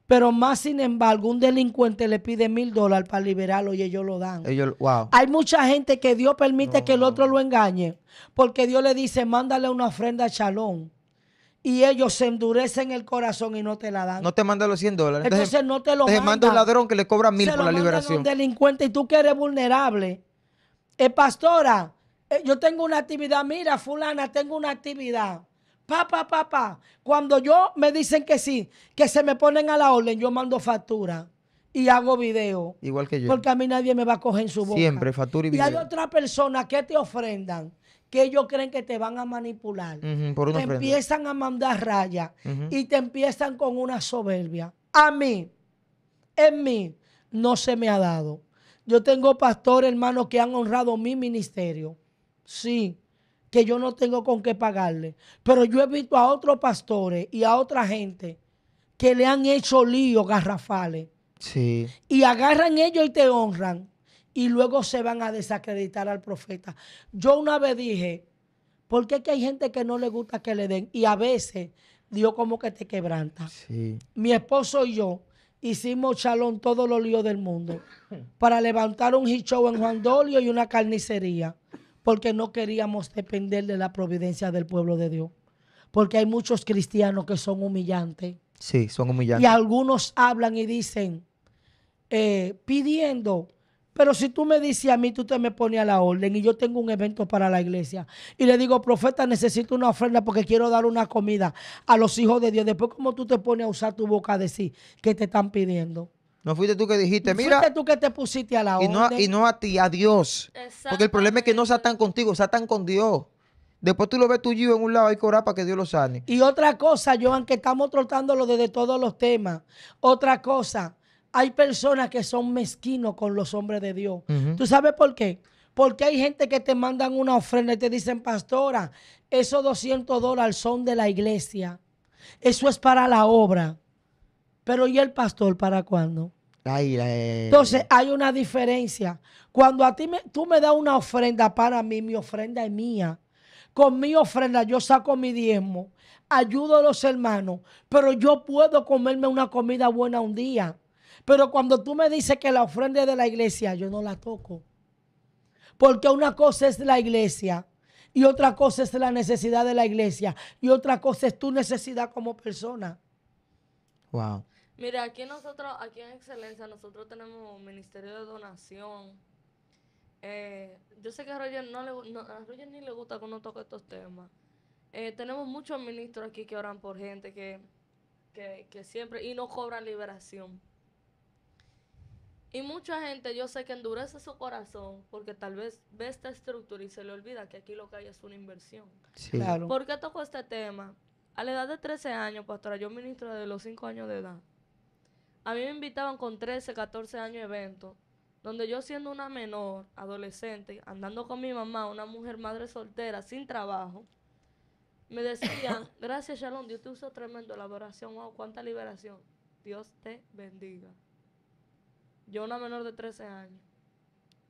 Pero más sin embargo, un delincuente le pide mil dólares para liberarlo y ellos lo dan. Hay mucha gente que Dios permite que el otro lo engañe porque Dios le dice, mándale una ofrenda a Chalón y ellos se endurecen el corazón y no te la dan. No te mandan los 100 dólares. Entonces, no te lo mandan Te un ladrón que le cobra mil se por la liberación. Un delincuente y tú que eres vulnerable. Eh, pastora, eh, yo tengo una actividad, mira, fulana, tengo una actividad. Papá, papá, pa, pa. cuando yo me dicen que sí, que se me ponen a la orden, yo mando factura y hago video. Igual que yo. Porque a mí nadie me va a coger en su boca. Siempre, factura y video. Y hay otras personas que te ofrendan que ellos creen que te van a manipular. te empiezan a mandar rayas y te empiezan con una soberbia. A mí, en mí, no se me ha dado. Yo tengo pastores, hermanos, que han honrado mi ministerio. Sí, que yo no tengo con qué pagarle. Pero yo he visto a otros pastores y a otra gente que le han hecho lío garrafales. Sí. Y agarran ellos y te honran. Y luego se van a desacreditar al profeta. Yo una vez dije, ¿por qué que hay gente que no le gusta que le den? Y a veces Dios como que te quebranta. Sí. Mi esposo y yo hicimos chalón todos los líos del mundo para levantar un hit en Juan Dolio y una carnicería, porque no queríamos depender de la providencia del pueblo de Dios. Porque hay muchos cristianos que son humillantes. Sí, son humillantes. Y algunos hablan y dicen, eh, pidiendo pero si tú me dices a mí, tú te me pones a la orden y yo tengo un evento para la iglesia y le digo, profeta, necesito una ofrenda porque quiero dar una comida a los hijos de Dios. Después, ¿cómo tú te pones a usar tu boca a decir que te están pidiendo? No fuiste tú que dijiste, mira. Fuiste tú que te pusiste a la orden. Y no a ti, a Dios. Porque el problema es que no satan contigo, satan con Dios. Después tú lo ves tuyo en un lado, y que para que Dios lo sane. Y otra cosa, Joan, que estamos tratándolo desde todos los temas. Otra cosa, hay personas que son mezquinos con los hombres de Dios. ¿Tú sabes por qué? Porque hay gente que te mandan una ofrenda y te dicen, pastora, esos 200 dólares son de la iglesia. Eso es para la obra. Pero ¿y el pastor para cuándo? Eh. Entonces hay una diferencia. Cuando a ti tú me das una ofrenda para mí, mi ofrenda es mía. Con mi ofrenda yo saco mi diezmo, ayudo a los hermanos, pero yo puedo comerme una comida buena un día. Pero cuando tú me dices que la ofrenda es de la iglesia, yo no la toco. Porque una cosa es la iglesia y otra cosa es la necesidad de la iglesia y otra cosa es tu necesidad como persona. Wow. Mira, aquí nosotros, aquí en Excelencia, nosotros tenemos un ministerio de donación. Eh, yo sé que a Roger, le, ni le gusta que uno toque estos temas. Eh, tenemos muchos ministros aquí que oran por gente que siempre, y no cobran liberación. Y mucha gente yo sé que endurece su corazón porque tal vez ve esta estructura y se le olvida que aquí lo que hay es una inversión. Claro. ¿Por qué toco este tema? A la edad de 13 años, pastora, yo ministro de los 5 años de edad. A mí me invitaban con 13, 14 años eventos, donde yo siendo una menor, adolescente, andando con mi mamá, una mujer madre soltera, sin trabajo, me decían, gracias Shalom, Dios te usa tremendo la adoración, oh, cuánta liberación. Dios te bendiga. Yo una menor de 13 años,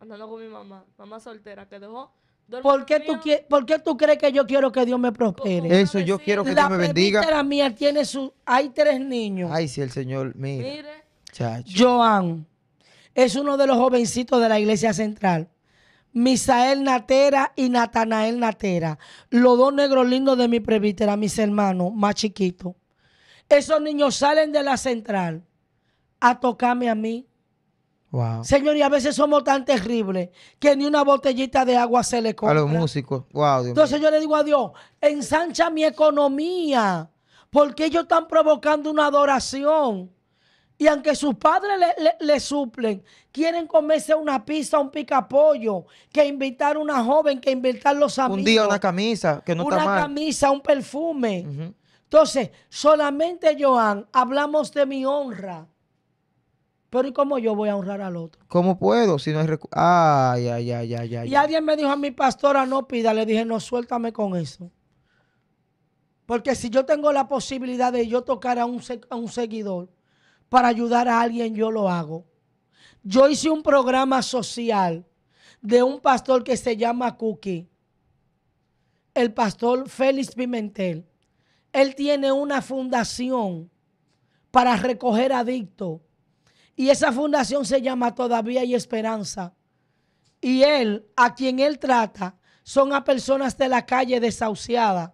andando con mi mamá, mamá soltera, que dejó... ¿Por qué, tú ¿Por qué tú crees que yo quiero que Dios me prospere? Eso, yo quiero que Dios me bendiga. La mía tiene su... Hay tres niños. Ay, si el Señor, Mire. Joan es uno de los jovencitos de la iglesia central. Misael Natera y Natanael Natera. Los dos negros lindos de mi prebítera, mis hermanos, más chiquitos. Esos niños salen de la central a tocarme a mí Señor, y a veces somos tan terribles que ni una botellita de agua se le compra. A los músicos. Entonces yo le digo a Dios, ensancha mi economía, porque ellos están provocando una adoración. Y aunque sus padres le, suplen, quieren comerse una pizza, un picapollo, que invitar a una joven, que invitar los amigos. Un día una camisa, que no Una camisa, un perfume. Entonces, solamente, Joan, hablamos de mi honra. Pero ¿y cómo yo voy a honrar al otro? ¿Cómo puedo si no hay recursos? Ay, ay, ay, ay, ay. Y alguien me dijo a mi pastora, no pida. Le dije, no, suéltame con eso. Porque si yo tengo la posibilidad de yo tocar a un, a un seguidor para ayudar a alguien, yo lo hago. Yo hice un programa social de un pastor que se llama Cookie, el pastor Félix Pimentel. Él tiene una fundación para recoger adictos y esa fundación se llama Todavía hay esperanza. Y él, a quien él trata, son a personas de la calle desahuciada.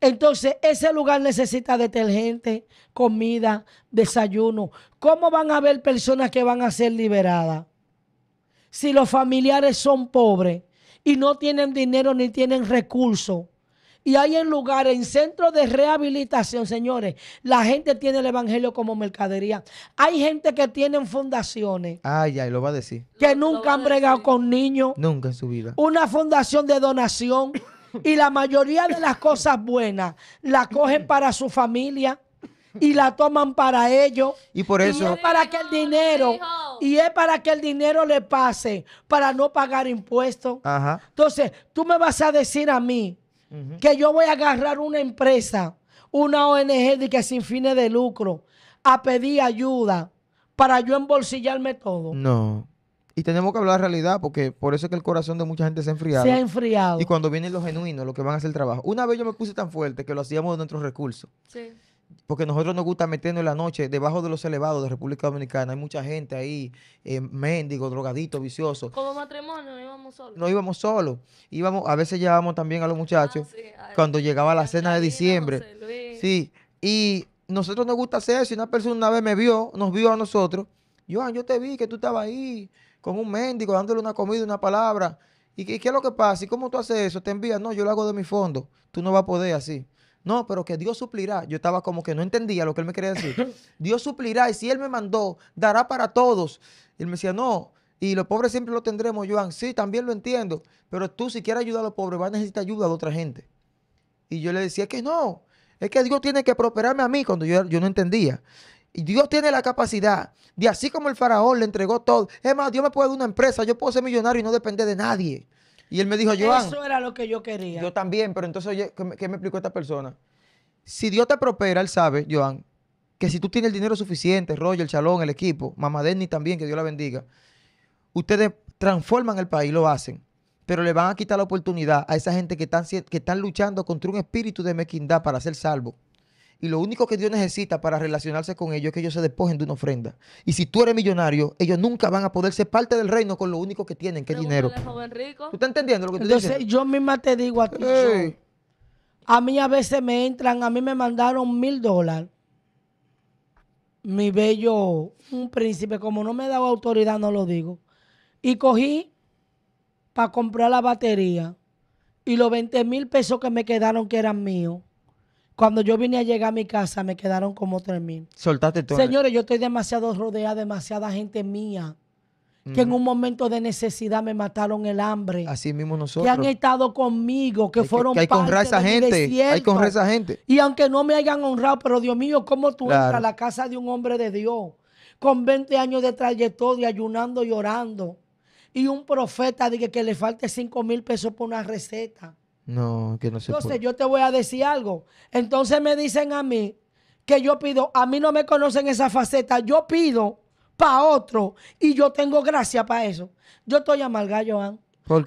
Entonces, ese lugar necesita detergente, comida, desayuno. ¿Cómo van a haber personas que van a ser liberadas? Si los familiares son pobres y no tienen dinero ni tienen recursos, y hay en lugares, en centros de rehabilitación, señores, la gente tiene el evangelio como mercadería. Hay gente que tiene fundaciones. Ay, ay, lo va a decir. Que nunca han bregado con niños. Nunca en su vida. Una fundación de donación. y la mayoría de las cosas buenas la cogen para su familia y la toman para ellos. Y por eso. es para que el dinero. Y es para que el dinero le pase para no pagar impuestos. Entonces, tú me vas a decir a mí que yo voy a agarrar una empresa, una ONG de que sin fines de lucro, a pedir ayuda para yo embolsillarme todo. No. Y tenemos que hablar de realidad porque por eso es que el corazón de mucha gente se ha enfriado. Se ha enfriado. Y cuando vienen los genuinos, los que van a hacer el trabajo. Una vez yo me puse tan fuerte que lo hacíamos de nuestros recursos. Sí porque nosotros nos gusta meternos en la noche debajo de los elevados de República Dominicana. Hay mucha gente ahí, eh, mendigo, drogadito, vicioso. Como matrimonio, no íbamos solos. No íbamos solos. a veces llevábamos también a los muchachos ah, cuando llegaba la cena de diciembre. Sí, y nosotros nos gusta hacer Y una persona una vez me vio, nos vio a nosotros, Joan, yo te vi que tú estabas ahí con un mendigo, dándole una comida, una palabra. ¿Y qué, es lo que pasa? ¿Y cómo tú haces eso? Te envías, no, yo lo hago de mi fondo. Tú no vas a poder así. No, pero que Dios suplirá. Yo estaba como que no entendía lo que él me quería decir. Dios suplirá y si él me mandó, dará para todos. Y él me decía, no, y los pobres siempre lo tendremos, Joan. Sí, también lo entiendo, pero tú si quieres ayudar a los pobres vas a necesitar ayuda de otra gente. Y yo le decía que no, es que Dios tiene que prosperarme a mí cuando yo, yo no entendía. Y Dios tiene la capacidad de así como el faraón le entregó todo. Es más, Dios me puede dar una empresa, yo puedo ser millonario y no depender de nadie. Y él me dijo, Joan. Eso era lo que yo quería. Yo también, pero entonces, oye, ¿qué me, explicó esta persona? Si Dios te prospera, él sabe, Joan, que si tú tienes el dinero suficiente, Roger, el Chalón, el equipo, Mamá Denny también, que Dios la bendiga, ustedes transforman el país, lo hacen, pero le van a quitar la oportunidad a esa gente que están, que están luchando contra un espíritu de mequindad para ser salvo. Y lo único que Dios necesita para relacionarse con ellos es que ellos se despojen de una ofrenda. Y si tú eres millonario, ellos nunca van a poder ser parte del reino con lo único que tienen, que es dinero. ¿Tú estás entendiendo lo que te Entonces, Yo misma te digo a ti, a mí a veces me entran, a mí me mandaron mil dólares. Mi bello, un príncipe, como no me daba autoridad, no lo digo. Y cogí para comprar la batería y los 20 mil pesos que me quedaron que eran míos cuando yo vine a llegar a mi casa, me quedaron como 3 mil. Soltaste todo. Señores, yo estoy demasiado rodeada, demasiada gente mía. Que en un momento de necesidad me mataron el hambre. Así mismo nosotros. Que han estado conmigo, que, fueron que, hay parte esa gente. Hay con esa gente. Y aunque no me hayan honrado, pero Dios mío, ¿cómo tú entras a la casa de un hombre de Dios? Con 20 años de trayectoria, ayunando y orando. Y un profeta dice que le falte 5 mil pesos por una receta no, que no se Entonces yo te voy a decir algo. Entonces me dicen a mí que yo pido, a mí no me conocen esa faceta, yo pido para otro y yo tengo gracia para eso. Yo estoy amarga, Joan.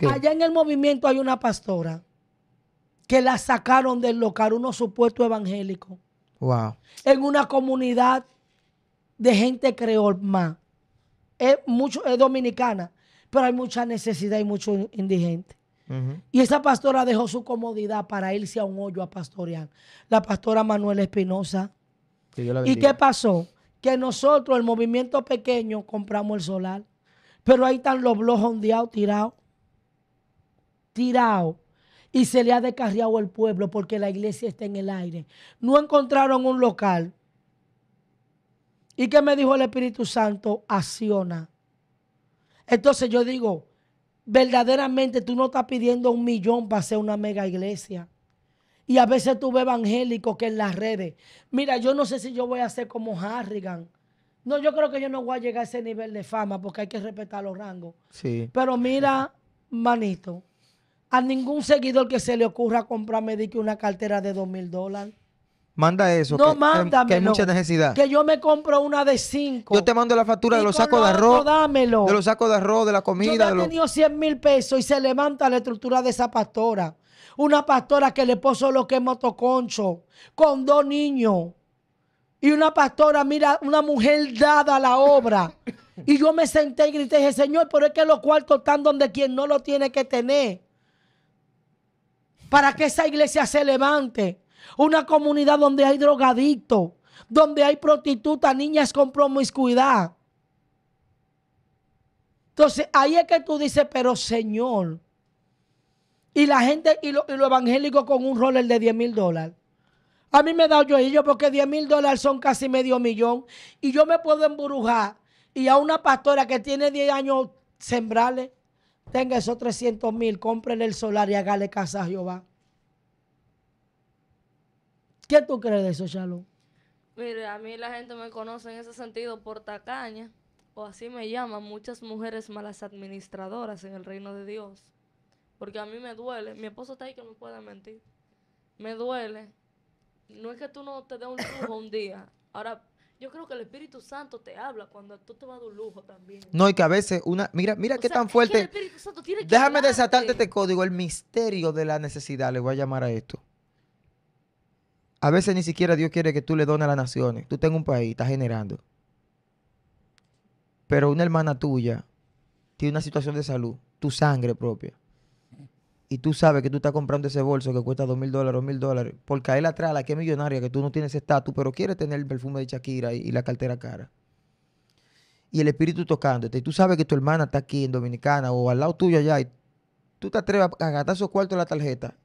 Allá en el movimiento hay una pastora que la sacaron del local, unos supuestos evangélicos. Wow. En una comunidad de gente creol más. Es, mucho, es dominicana, pero hay mucha necesidad y mucho indigente. Y esa pastora dejó su comodidad para irse a un hoyo a pastorear. La pastora Manuel Espinosa. ¿Y qué pasó? Que nosotros, el movimiento pequeño, compramos el solar. Pero ahí están los blogs ondeados, tirados. Tirados. Y se le ha descarriado el pueblo porque la iglesia está en el aire. No encontraron un local. ¿Y qué me dijo el Espíritu Santo? Acciona. Entonces yo digo, verdaderamente tú no estás pidiendo un millón para hacer una mega iglesia. Y a veces tú ves evangélicos que en las redes, mira, yo no sé si yo voy a ser como Harrigan. No, yo creo que yo no voy a llegar a ese nivel de fama porque hay que respetar los rangos. Sí. Pero mira, manito, a ningún seguidor que se le ocurra comprarme una cartera de dos mil dólares. Manda eso. No, que, que mucha necesidad. Que yo me compro una de cinco. Yo te mando la factura de los sacos de arroz. Dámelo. De los sacos de arroz, de la comida. Yo he tenido 100 mil pesos y se levanta la estructura de esa pastora. Una pastora que le puso lo que es motoconcho, con dos niños. Y una pastora, mira, una mujer dada a la obra. y yo me senté y grité, dije, Señor, pero es que los cuartos están donde quien no lo tiene que tener. Para que esa iglesia se levante una comunidad donde hay drogadictos, donde hay prostitutas, niñas con promiscuidad. Entonces, ahí es que tú dices, pero Señor, y la gente, y lo, evangélico con un roller de 10 mil dólares. A mí me da yo porque 10 mil dólares son casi medio millón. Y yo me puedo embrujar y a una pastora que tiene 10 años sembrarle, tenga esos 300 mil, cómprele el solar y hágale casa a Jehová. ¿Qué tú crees de eso, Shalom? Mire, a mí la gente me conoce en ese sentido por tacaña, o así me llaman muchas mujeres malas administradoras en el reino de Dios. Porque a mí me duele, mi esposo está ahí que no me puede mentir. Me duele. No es que tú no te dé un lujo un día. Ahora, yo creo que el Espíritu Santo te habla cuando tú te vas de un lujo también. No, y que a veces una, mira, mira qué tan fuerte. Déjame desatar desatarte este código, el misterio de la necesidad, le voy a llamar a esto. A veces ni siquiera Dios quiere que tú le dones a las naciones. Tú tengas un país, estás generando. Pero una hermana tuya tiene una situación de salud, tu sangre propia. Y tú sabes que tú estás comprando ese bolso que cuesta dos mil dólares o mil dólares por caer atrás la que es millonaria, que tú no tienes estatus, pero quieres tener el perfume de Shakira y, la cartera cara y el espíritu tocándote. Y tú sabes que tu hermana está aquí en Dominicana o al lado tuyo allá y tú te atreves a agarrar esos cuartos de la tarjeta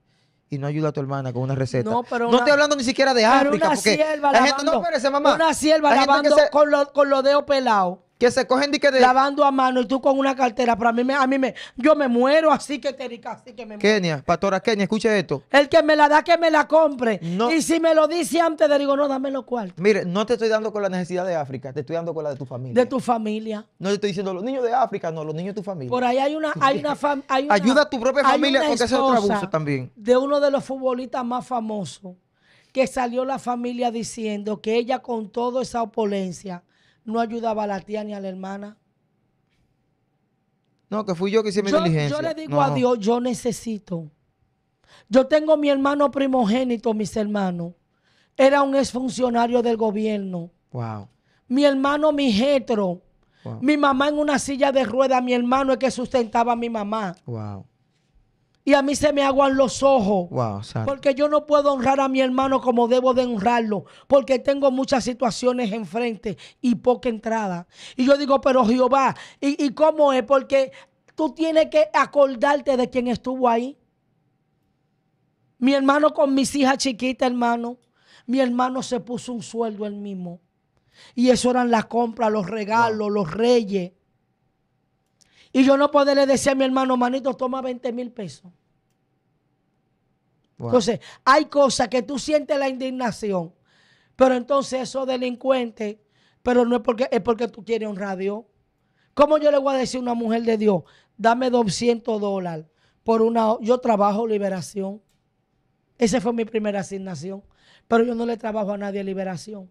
y no ayuda a tu hermana con una receta. No, estoy hablando ni siquiera de África. una porque sierva la gente no espérese, mamá. Una sierva lavando con, lo, con los dedos pelados que se cogen de que de... Lavando a mano y tú con una cartera, pero a mí me, a mí me, yo me muero así que te así que me muero. Kenia, pastora Kenia, escuche esto. El que me la da, que me la compre. Y si me lo dice antes, le digo, no, dame los cuartos. Mire, no te estoy dando con la necesidad de África, te estoy dando con la de tu familia. De tu familia. No te estoy diciendo los niños de África, no, los niños de tu familia. Por ahí hay una, hay hay Ayuda a tu propia familia porque es otro abuso también. De uno de los futbolistas más famosos que salió la familia diciendo que ella con toda esa opulencia no ayudaba a la tía ni a la hermana. No, que fui yo que hice mi yo, Yo le digo a Dios, yo necesito. Yo tengo mi hermano primogénito, mis hermanos. Era un exfuncionario del gobierno. Wow. Mi hermano, mi hetero. Mi mamá en una silla de ruedas, mi hermano es que sustentaba a mi mamá. Wow y a mí se me aguan los ojos. porque yo no puedo honrar a mi hermano como debo de honrarlo, porque tengo muchas situaciones enfrente y poca entrada. Y yo digo, pero Jehová, ¿y, cómo es? Porque tú tienes que acordarte de quien estuvo ahí. Mi hermano con mis hijas chiquitas, hermano. Mi hermano se puso un sueldo él mismo. Y eso eran las compras, los regalos, los reyes. Y yo no poderle decir a mi hermano, manito, toma 20 mil pesos. Entonces, hay cosas que tú sientes la indignación, pero entonces esos delincuentes, pero no es porque, es porque tú quieres honrar a Dios. ¿Cómo yo le voy a decir a una mujer de Dios, dame 200 dólares por una, yo trabajo liberación? Esa fue mi primera asignación, pero yo no le trabajo a nadie liberación.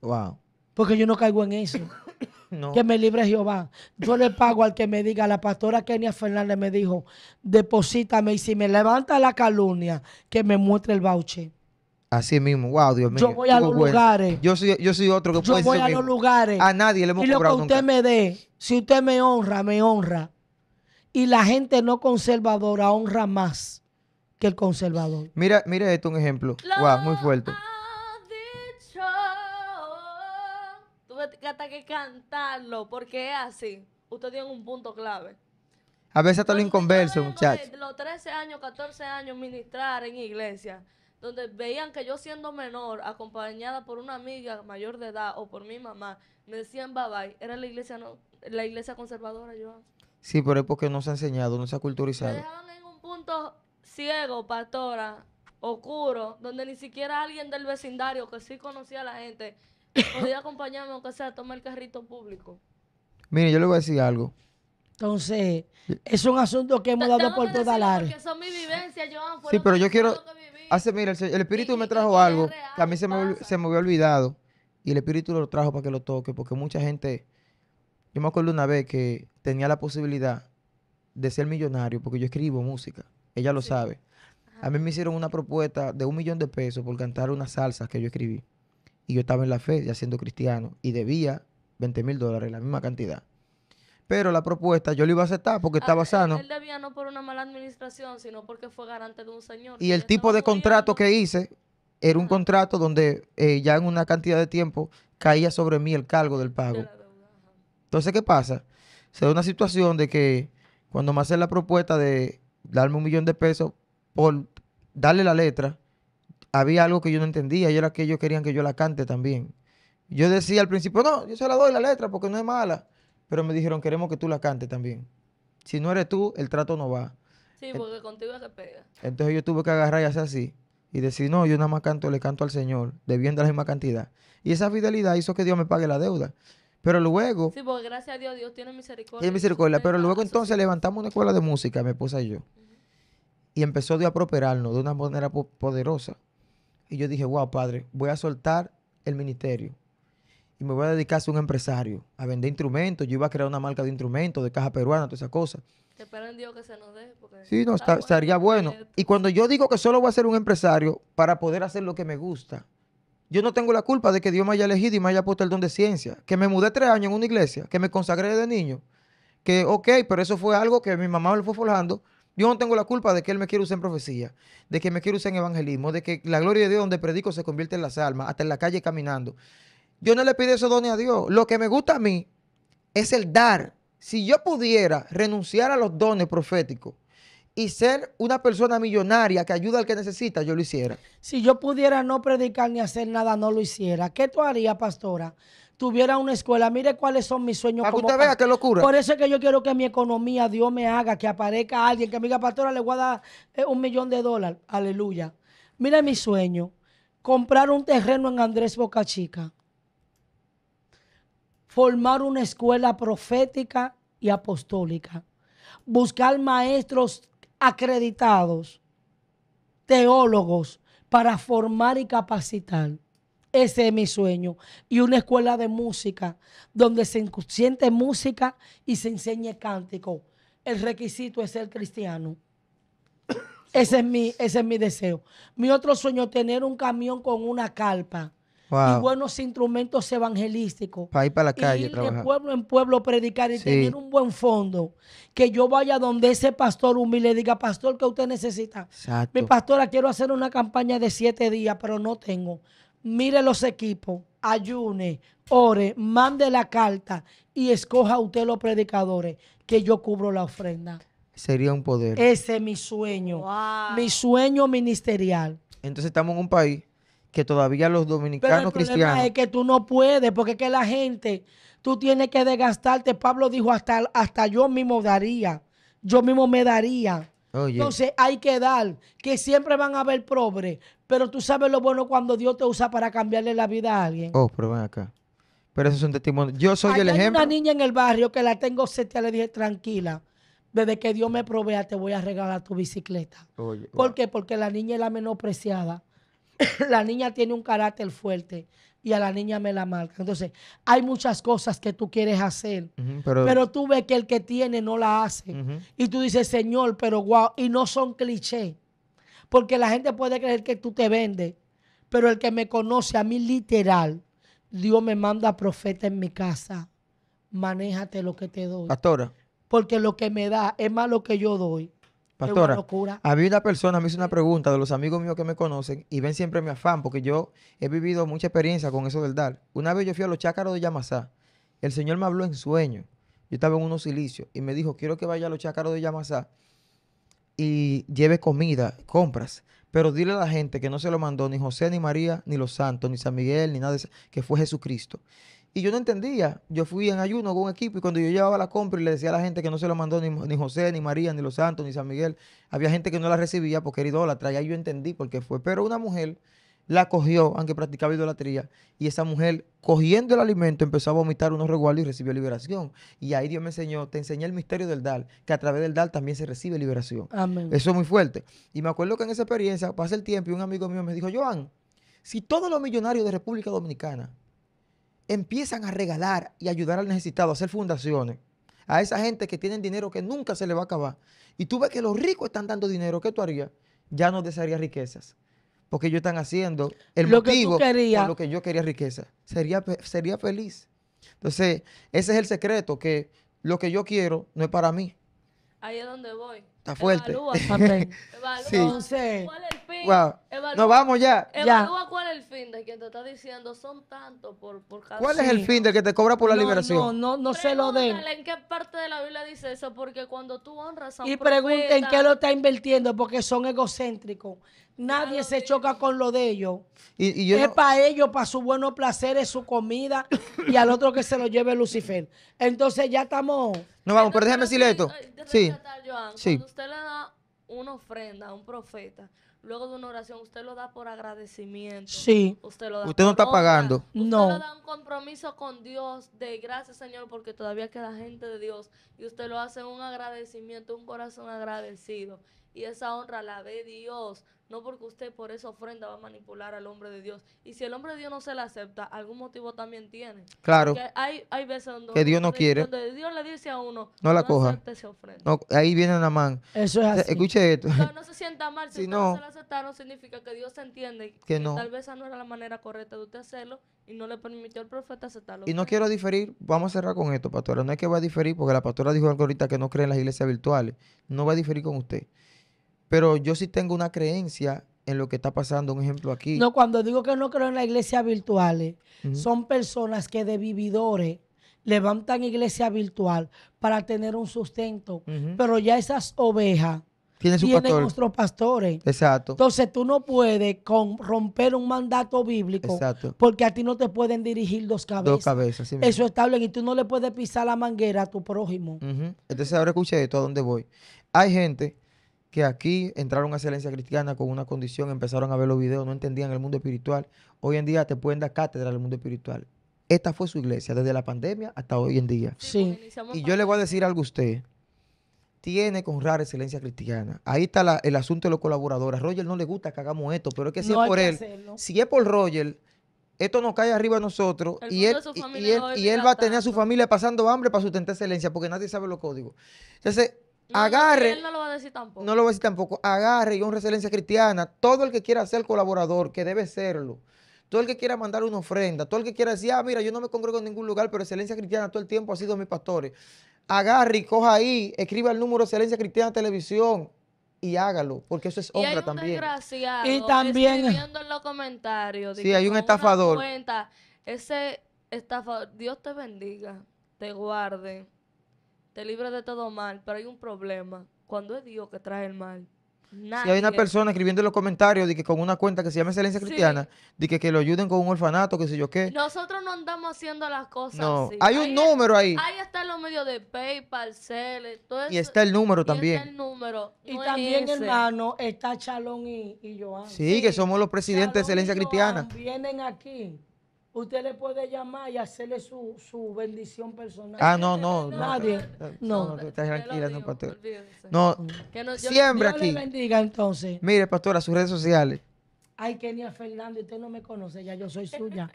Wow. Porque yo no caigo en eso. Que me libre Jehová. Yo le pago al que me diga, la pastora Kenia Fernández me dijo, deposítame y si me levanta la calumnia, que me muestre el voucher. Así mismo, wow, Dios mío. Yo voy a los lugares. Yo soy, yo soy otro que yo voy a los lugares. A nadie le Y lo que usted me dé, si usted me honra, me honra. Y la gente no conservadora honra más que el conservador. Mira, mira esto un ejemplo. Wow, muy fuerte. que hasta que cantarlo, porque es así. Usted tiene un punto clave. A veces hasta lo inconverso, muchachos. Los 13 años, 14 años, ministrar en iglesia, donde veían que yo siendo menor, acompañada por una amiga mayor de edad o por mi mamá, me decían bye bye. Era la iglesia, no, la iglesia conservadora, yo. Sí, pero es porque no se ha enseñado, no se ha culturizado. dejaban en un punto ciego, pastora, oscuro, donde ni siquiera alguien del vecindario que sí conocía a la gente Podría acompañarme, aunque sea, tomar el carrito público. Mire, yo le voy a decir algo. Entonces, es un asunto que hemos dado por toda la Porque son Sí, pero yo quiero... Hace, mira, el, espíritu me trajo algo que a mí se me, había olvidado. Y el espíritu lo trajo para que lo toque, porque mucha gente... Yo me acuerdo una vez que tenía la posibilidad de ser millonario, porque yo escribo música. Ella lo sabe. A mí me hicieron una propuesta de un millón de pesos por cantar una salsa que yo escribí y yo estaba en la fe ya siendo cristiano y debía 20 mil dólares, la misma cantidad. Pero la propuesta yo lo iba a aceptar porque ah, estaba sano. Él debía no por una mala administración, sino porque fue garante de un señor. Y el tipo de contrato que hice era un contrato donde eh, ya en una cantidad de tiempo caía sobre mí el cargo del pago. Entonces, ¿qué pasa? Se da una situación de que cuando me hace la propuesta de darme un millón de pesos por darle la letra, había algo que yo no entendía y era que ellos querían que yo la cante también. Yo decía al principio, no, yo se la doy la letra porque no es mala, pero me dijeron, queremos que tú la cantes también. Si no eres tú, el trato no va. Sí, porque contigo pega. Entonces yo tuve que agarrar y hacer así y decir, no, yo nada más canto, le canto al Señor, debiendo la misma cantidad. Y esa fidelidad hizo que Dios me pague la deuda. Pero luego... Sí, porque gracias a Dios Dios tiene misericordia. Tiene misericordia, pero luego entonces levantamos una escuela de música, mi esposa y yo. Y empezó Dios a prosperarnos de una manera poderosa. Y yo dije, wow, padre, voy a soltar el ministerio y me voy a dedicar a ser un empresario, a vender instrumentos. Yo iba a crear una marca de instrumentos, de caja peruana, todas esas cosas. Espero en Dios que se nos dé. sí, no, estaría bueno. Y cuando yo digo que solo voy a ser un empresario para poder hacer lo que me gusta, yo no tengo la culpa de que Dios me haya elegido y me haya puesto el don de ciencia. Que me mudé tres años en una iglesia, que me consagré de niño. Que, ok, pero eso fue algo que mi mamá me lo fue forjando, yo no tengo la culpa de que Él me quiera usar en profecía, de que me quiera usar en evangelismo, de que la gloria de Dios donde predico se convierte en las almas, hasta en la calle caminando. Yo no le pido esos dones a Dios. Lo que me gusta a mí es el dar. Si yo pudiera renunciar a los dones proféticos y ser una persona millonaria que ayuda al que necesita, yo lo hiciera. Si yo pudiera no predicar ni hacer nada, no lo hiciera. ¿Qué tú harías, pastora? tuviera una escuela. Mire cuáles son mis sueños. Para que usted vea qué Por eso es que yo quiero que mi economía, Dios me haga, que aparezca alguien, que diga, pastora le voy a dar eh, un millón de dólares. Aleluya. Mire mi sueño. Comprar un terreno en Andrés Boca Chica. Formar una escuela profética y apostólica. Buscar maestros acreditados, teólogos, para formar y capacitar ese es mi sueño. Y una escuela de música donde se siente música y se enseñe cántico. El requisito es ser cristiano. Ese es mi, ese es mi deseo. Mi otro sueño, tener un camión con una calpa. y buenos instrumentos evangelísticos. Para ir para la calle. Y de pueblo en pueblo predicar y tener un buen fondo. Que yo vaya donde ese pastor humilde diga, pastor, que usted necesita? Mi pastora, quiero hacer una campaña de siete días, pero no tengo mire los equipos, ayune, ore, mande la carta y escoja usted los predicadores que yo cubro la ofrenda. Sería un poder. Ese es mi sueño, mi sueño ministerial. Entonces estamos en un país que todavía los dominicanos cristianos... Problema es que tú no puedes, porque es que la gente, tú tienes que desgastarte. Pablo dijo, hasta, hasta yo mismo daría, yo mismo me daría. Entonces hay que dar, que siempre van a haber pobres, pero tú sabes lo bueno cuando Dios te usa para cambiarle la vida a alguien. Oh, pero ven acá. Pero es un testimonio. Yo soy el ejemplo. Hay una niña en el barrio que la tengo te le dije, tranquila, desde que Dios me provea te voy a regalar tu bicicleta. ¿Por qué? Porque la niña es la menospreciada. la niña tiene un carácter fuerte y a la niña me la marca. Entonces, hay muchas cosas que tú quieres hacer, pero... tú ves que el que tiene no la hace. Y tú dices, Señor, pero guau. y no son clichés. Porque la gente puede creer que tú te vendes, pero el que me conoce a mí literal, Dios me manda profeta en mi casa. Manéjate lo que te doy. Pastora. Porque lo que me da es más lo que yo doy. Pastora, había una persona, me hizo una pregunta de los amigos míos que me conocen y ven siempre mi afán, porque yo he vivido mucha experiencia con eso del dar. Una vez yo fui a los chácaros de Yamasá, el Señor me habló en sueño, yo estaba en unos silicios y me dijo, quiero que vaya a los chácaros de Yamasá y lleve comida, compras, pero dile a la gente que no se lo mandó ni José, ni María, ni los santos, ni San Miguel, ni nada de eso, que fue Jesucristo. Y yo no entendía. Yo fui en ayuno con un equipo y cuando yo llevaba la compra y le decía a la gente que no se lo mandó ni, José, ni María, ni los santos, ni San Miguel, había gente que no la recibía porque era idólatra. Y yo entendí por qué fue. Pero una mujer la cogió, aunque practicaba idolatría, y esa mujer, cogiendo el alimento, empezó a vomitar unos reguardos y recibió liberación. Y ahí Dios me enseñó, te enseñé el misterio del DAL, que a través del DAL también se recibe liberación. Eso es muy fuerte. Y me acuerdo que en esa experiencia, pasa el tiempo y un amigo mío me dijo, Joan, si todos los millonarios de República Dominicana empiezan a regalar y ayudar al necesitado, a hacer fundaciones, a esa gente que tienen dinero que nunca se le va a acabar, y tú ves que los ricos están dando dinero, ¿qué tú harías? Ya no desearía riquezas. Porque ellos están haciendo el lo motivo que lo que yo quería riqueza. Sería, sería feliz. Entonces, ese es el secreto, que lo que yo quiero no es para mí. Ahí es donde voy. Está fuerte. vamos ya. cuál es el fin de quien te está diciendo, son tantos por, ¿Cuál es el fin de que te cobra por la liberación? No, no, no se lo den. ¿En qué parte de la Biblia dice eso? Porque cuando tú honras a un Y pregunten qué lo está invirtiendo, porque son egocéntricos. Nadie se choca con lo de ellos. Y, es para ellos, para su buenos placeres, su comida y al otro que se lo lleve Lucifer. Entonces ya estamos. No vamos, pero déjame decirle esto. Sí. sí. Cuando usted le da una ofrenda a un profeta, luego de una oración, usted lo da por agradecimiento. Sí. Usted no está pagando. Usted da un compromiso con Dios de gracias, Señor, porque todavía queda gente de Dios. Y usted lo hace un agradecimiento, un corazón agradecido y esa honra la ve Dios. No porque usted por esa ofrenda va a manipular al hombre de Dios. Y si el hombre de Dios no se la acepta, algún motivo también tiene. Claro. Porque hay, veces donde que Dios no quiere. Donde Dios le dice a uno, no la coja. ahí viene la mano. Eso es así. Escuche esto. No, no se sienta mal. Si, no, se la aceptaron, significa que Dios entiende que, tal vez esa no era la manera correcta de usted hacerlo y no le permitió al profeta aceptarlo. Y no quiero diferir, vamos a cerrar con esto, pastora. No es que va a diferir porque la pastora dijo algo ahorita que no cree en las iglesias virtuales. No va a diferir con usted. Pero yo sí tengo una creencia en lo que está pasando, un ejemplo aquí. No, cuando digo que no creo en las iglesias virtuales, son personas que de vividores levantan iglesia virtual para tener un sustento, pero ya esas ovejas tienen, nuestros pastores. Exacto. Entonces tú no puedes romper un mandato bíblico Exacto. porque a ti no te pueden dirigir dos cabezas. Dos cabezas, sí Eso está bien y tú no le puedes pisar la manguera a tu prójimo. Entonces ahora escuché esto, ¿a dónde voy? Hay gente que aquí entraron a Excelencia Cristiana con una condición, empezaron a ver los videos, no entendían el mundo espiritual. Hoy en día te pueden dar cátedra del mundo espiritual. Esta fue su iglesia desde la pandemia hasta hoy en día. Sí. Y yo le voy a decir algo a usted. Tiene con honrar excelencia cristiana. Ahí está el asunto de los colaboradores. A Roger no le gusta que hagamos esto, pero es que si es por él, si es por Roger, esto nos cae arriba a nosotros y él, él, y él va a tener a su familia pasando hambre para sustentar excelencia porque nadie sabe los códigos. Entonces, agarre. no lo va a decir tampoco. No lo va a decir tampoco. Agarre y un excelencia cristiana. Todo el que quiera ser colaborador, que debe serlo. Todo el que quiera mandar una ofrenda. Todo el que quiera decir, ah, mira, yo no me congrego en ningún lugar, pero excelencia cristiana todo el tiempo ha sido mis pastores. Agarre y coja ahí, escriba el número excelencia cristiana televisión y hágalo, porque eso es honra y también. Y también. los comentarios. Sí, hay un estafador. ese estafador, Dios te bendiga, te guarde te libra de todo mal, pero hay un problema. Cuando es Dios que trae el mal. Si hay una persona escribiendo en los comentarios de que con una cuenta que se llama Excelencia Cristiana, que, lo ayuden con un orfanato, que sé yo qué. Nosotros no andamos haciendo las cosas no. Hay un número ahí. Ahí está los medios de PayPal, Cele, todo Y está el número también. número. y también, hermano, está Chalón y, y Joan. Sí, que somos los presidentes de Excelencia Cristiana. Vienen aquí usted le puede llamar y hacerle su, bendición personal. Ah, no, no. Nadie. No, no, no tranquila, no, pastor. No, siempre aquí. bendiga entonces. Mire, pastora, sus redes sociales. Ay, Kenia Fernández, usted no me conoce, ya yo soy suya.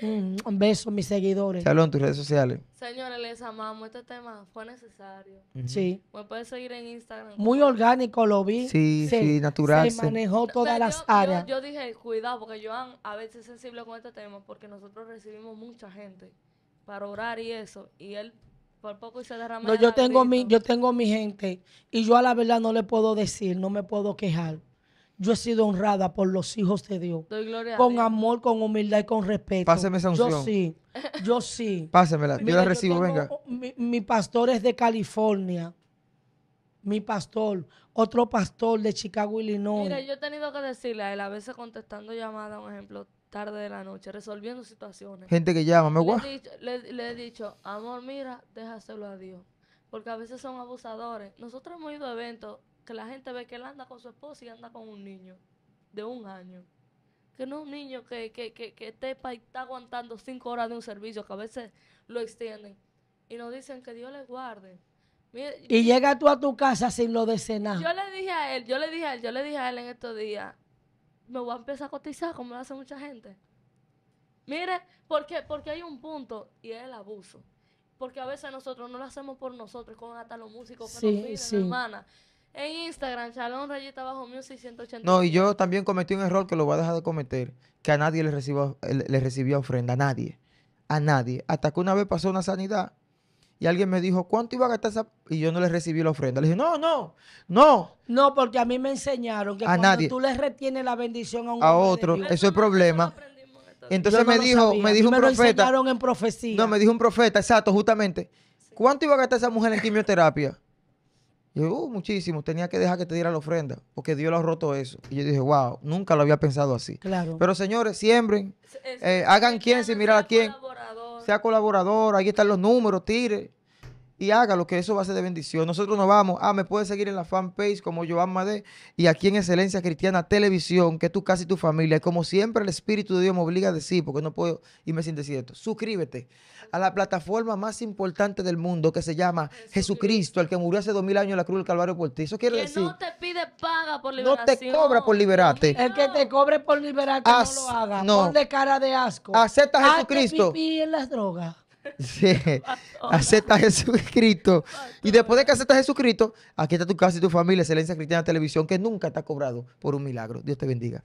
Mm, un beso, a mis seguidores. en tus redes sociales. Señores, les amamos. Este tema fue necesario. Sí. Me puedes seguir en Instagram. Muy orgánico lo vi. Sí, sí, natural. manejó todas las áreas. Yo, dije, cuidado, porque yo a veces es sensible con este tema, porque nosotros recibimos mucha gente para orar y eso. Y él por poco se derramó. No, yo tengo, mi, yo tengo mi gente y yo a la verdad no le puedo decir, no me puedo quejar yo he sido honrada por los hijos de Dios. Doy gloria con amor, con humildad y con respeto. Páseme esa unción. Yo sí, yo sí. Pásemela, yo la recibo, venga. Mi, pastor es de California. Mi pastor, otro pastor de Chicago, Illinois. Mira, yo he tenido que decirle a él, a veces contestando llamadas, un ejemplo, tarde de la noche, resolviendo situaciones. Gente que llama, me Le, le, he dicho, amor, mira, déjaselo a Dios. Porque a veces son abusadores. Nosotros hemos ido a eventos que la gente ve que él anda con su esposa y anda con un niño de un año. Que no un niño que, que, que, que esté está aguantando cinco horas de un servicio, que a veces lo extienden. Y nos dicen que Dios les guarde. y llega tú a tu casa sin lo de cenar. Yo le dije a él, yo le dije a él, yo le dije a él en estos días, me voy a empezar a cotizar como lo hace mucha gente. Mire, porque, porque hay un punto y es el abuso. Porque a veces nosotros no lo hacemos por nosotros, con hasta los músicos que sí, nos sí. En Instagram, Shalom Rayita Bajo Music No, y yo también cometí un error que lo voy a dejar de cometer, que a nadie le, recibió eh, le recibía ofrenda, a nadie, a nadie. Hasta que una vez pasó una sanidad y alguien me dijo, ¿cuánto iba a gastar esa? Y yo no le recibí la ofrenda. Le dije, no, no, no. No, porque a mí me enseñaron que nadie. tú le retienes la bendición a un otro, eso es problema. Entonces me dijo, me dijo un profeta. No, me dijo un profeta, exacto, justamente. ¿Cuánto iba a gastar esa mujer en quimioterapia? Yo, uh, muchísimo, tenía que dejar que te diera la ofrenda, porque Dios lo ha roto eso. Y yo dije, wow, nunca lo había pensado así. Claro. Pero señores, siembren, eh, hagan quien si mirar a quién. Sea colaborador, ahí están los números, tire y lo que eso va a ser de bendición. Nosotros nos vamos. Ah, me puedes seguir en la fanpage como Joan Madé y aquí en Excelencia Cristiana Televisión, que tú tu tu familia. como siempre, el Espíritu de Dios me obliga a decir, porque no puedo irme sin decir esto. Suscríbete a la plataforma más importante del mundo que se llama Jesucristo, el que murió hace dos mil años en la cruz del Calvario por ti. Eso quiere que No te pide paga por liberarte, No te cobra por liberarte. El que te cobre por liberarte no lo haga. No. de cara de asco. Acepta a Jesucristo. en las drogas. Sí. Acepta Jesucristo. Y después de que acepta Jesucristo, aquí está tu casa y tu familia, Excelencia Cristiana Televisión, que nunca está cobrado por un milagro. Dios te bendiga.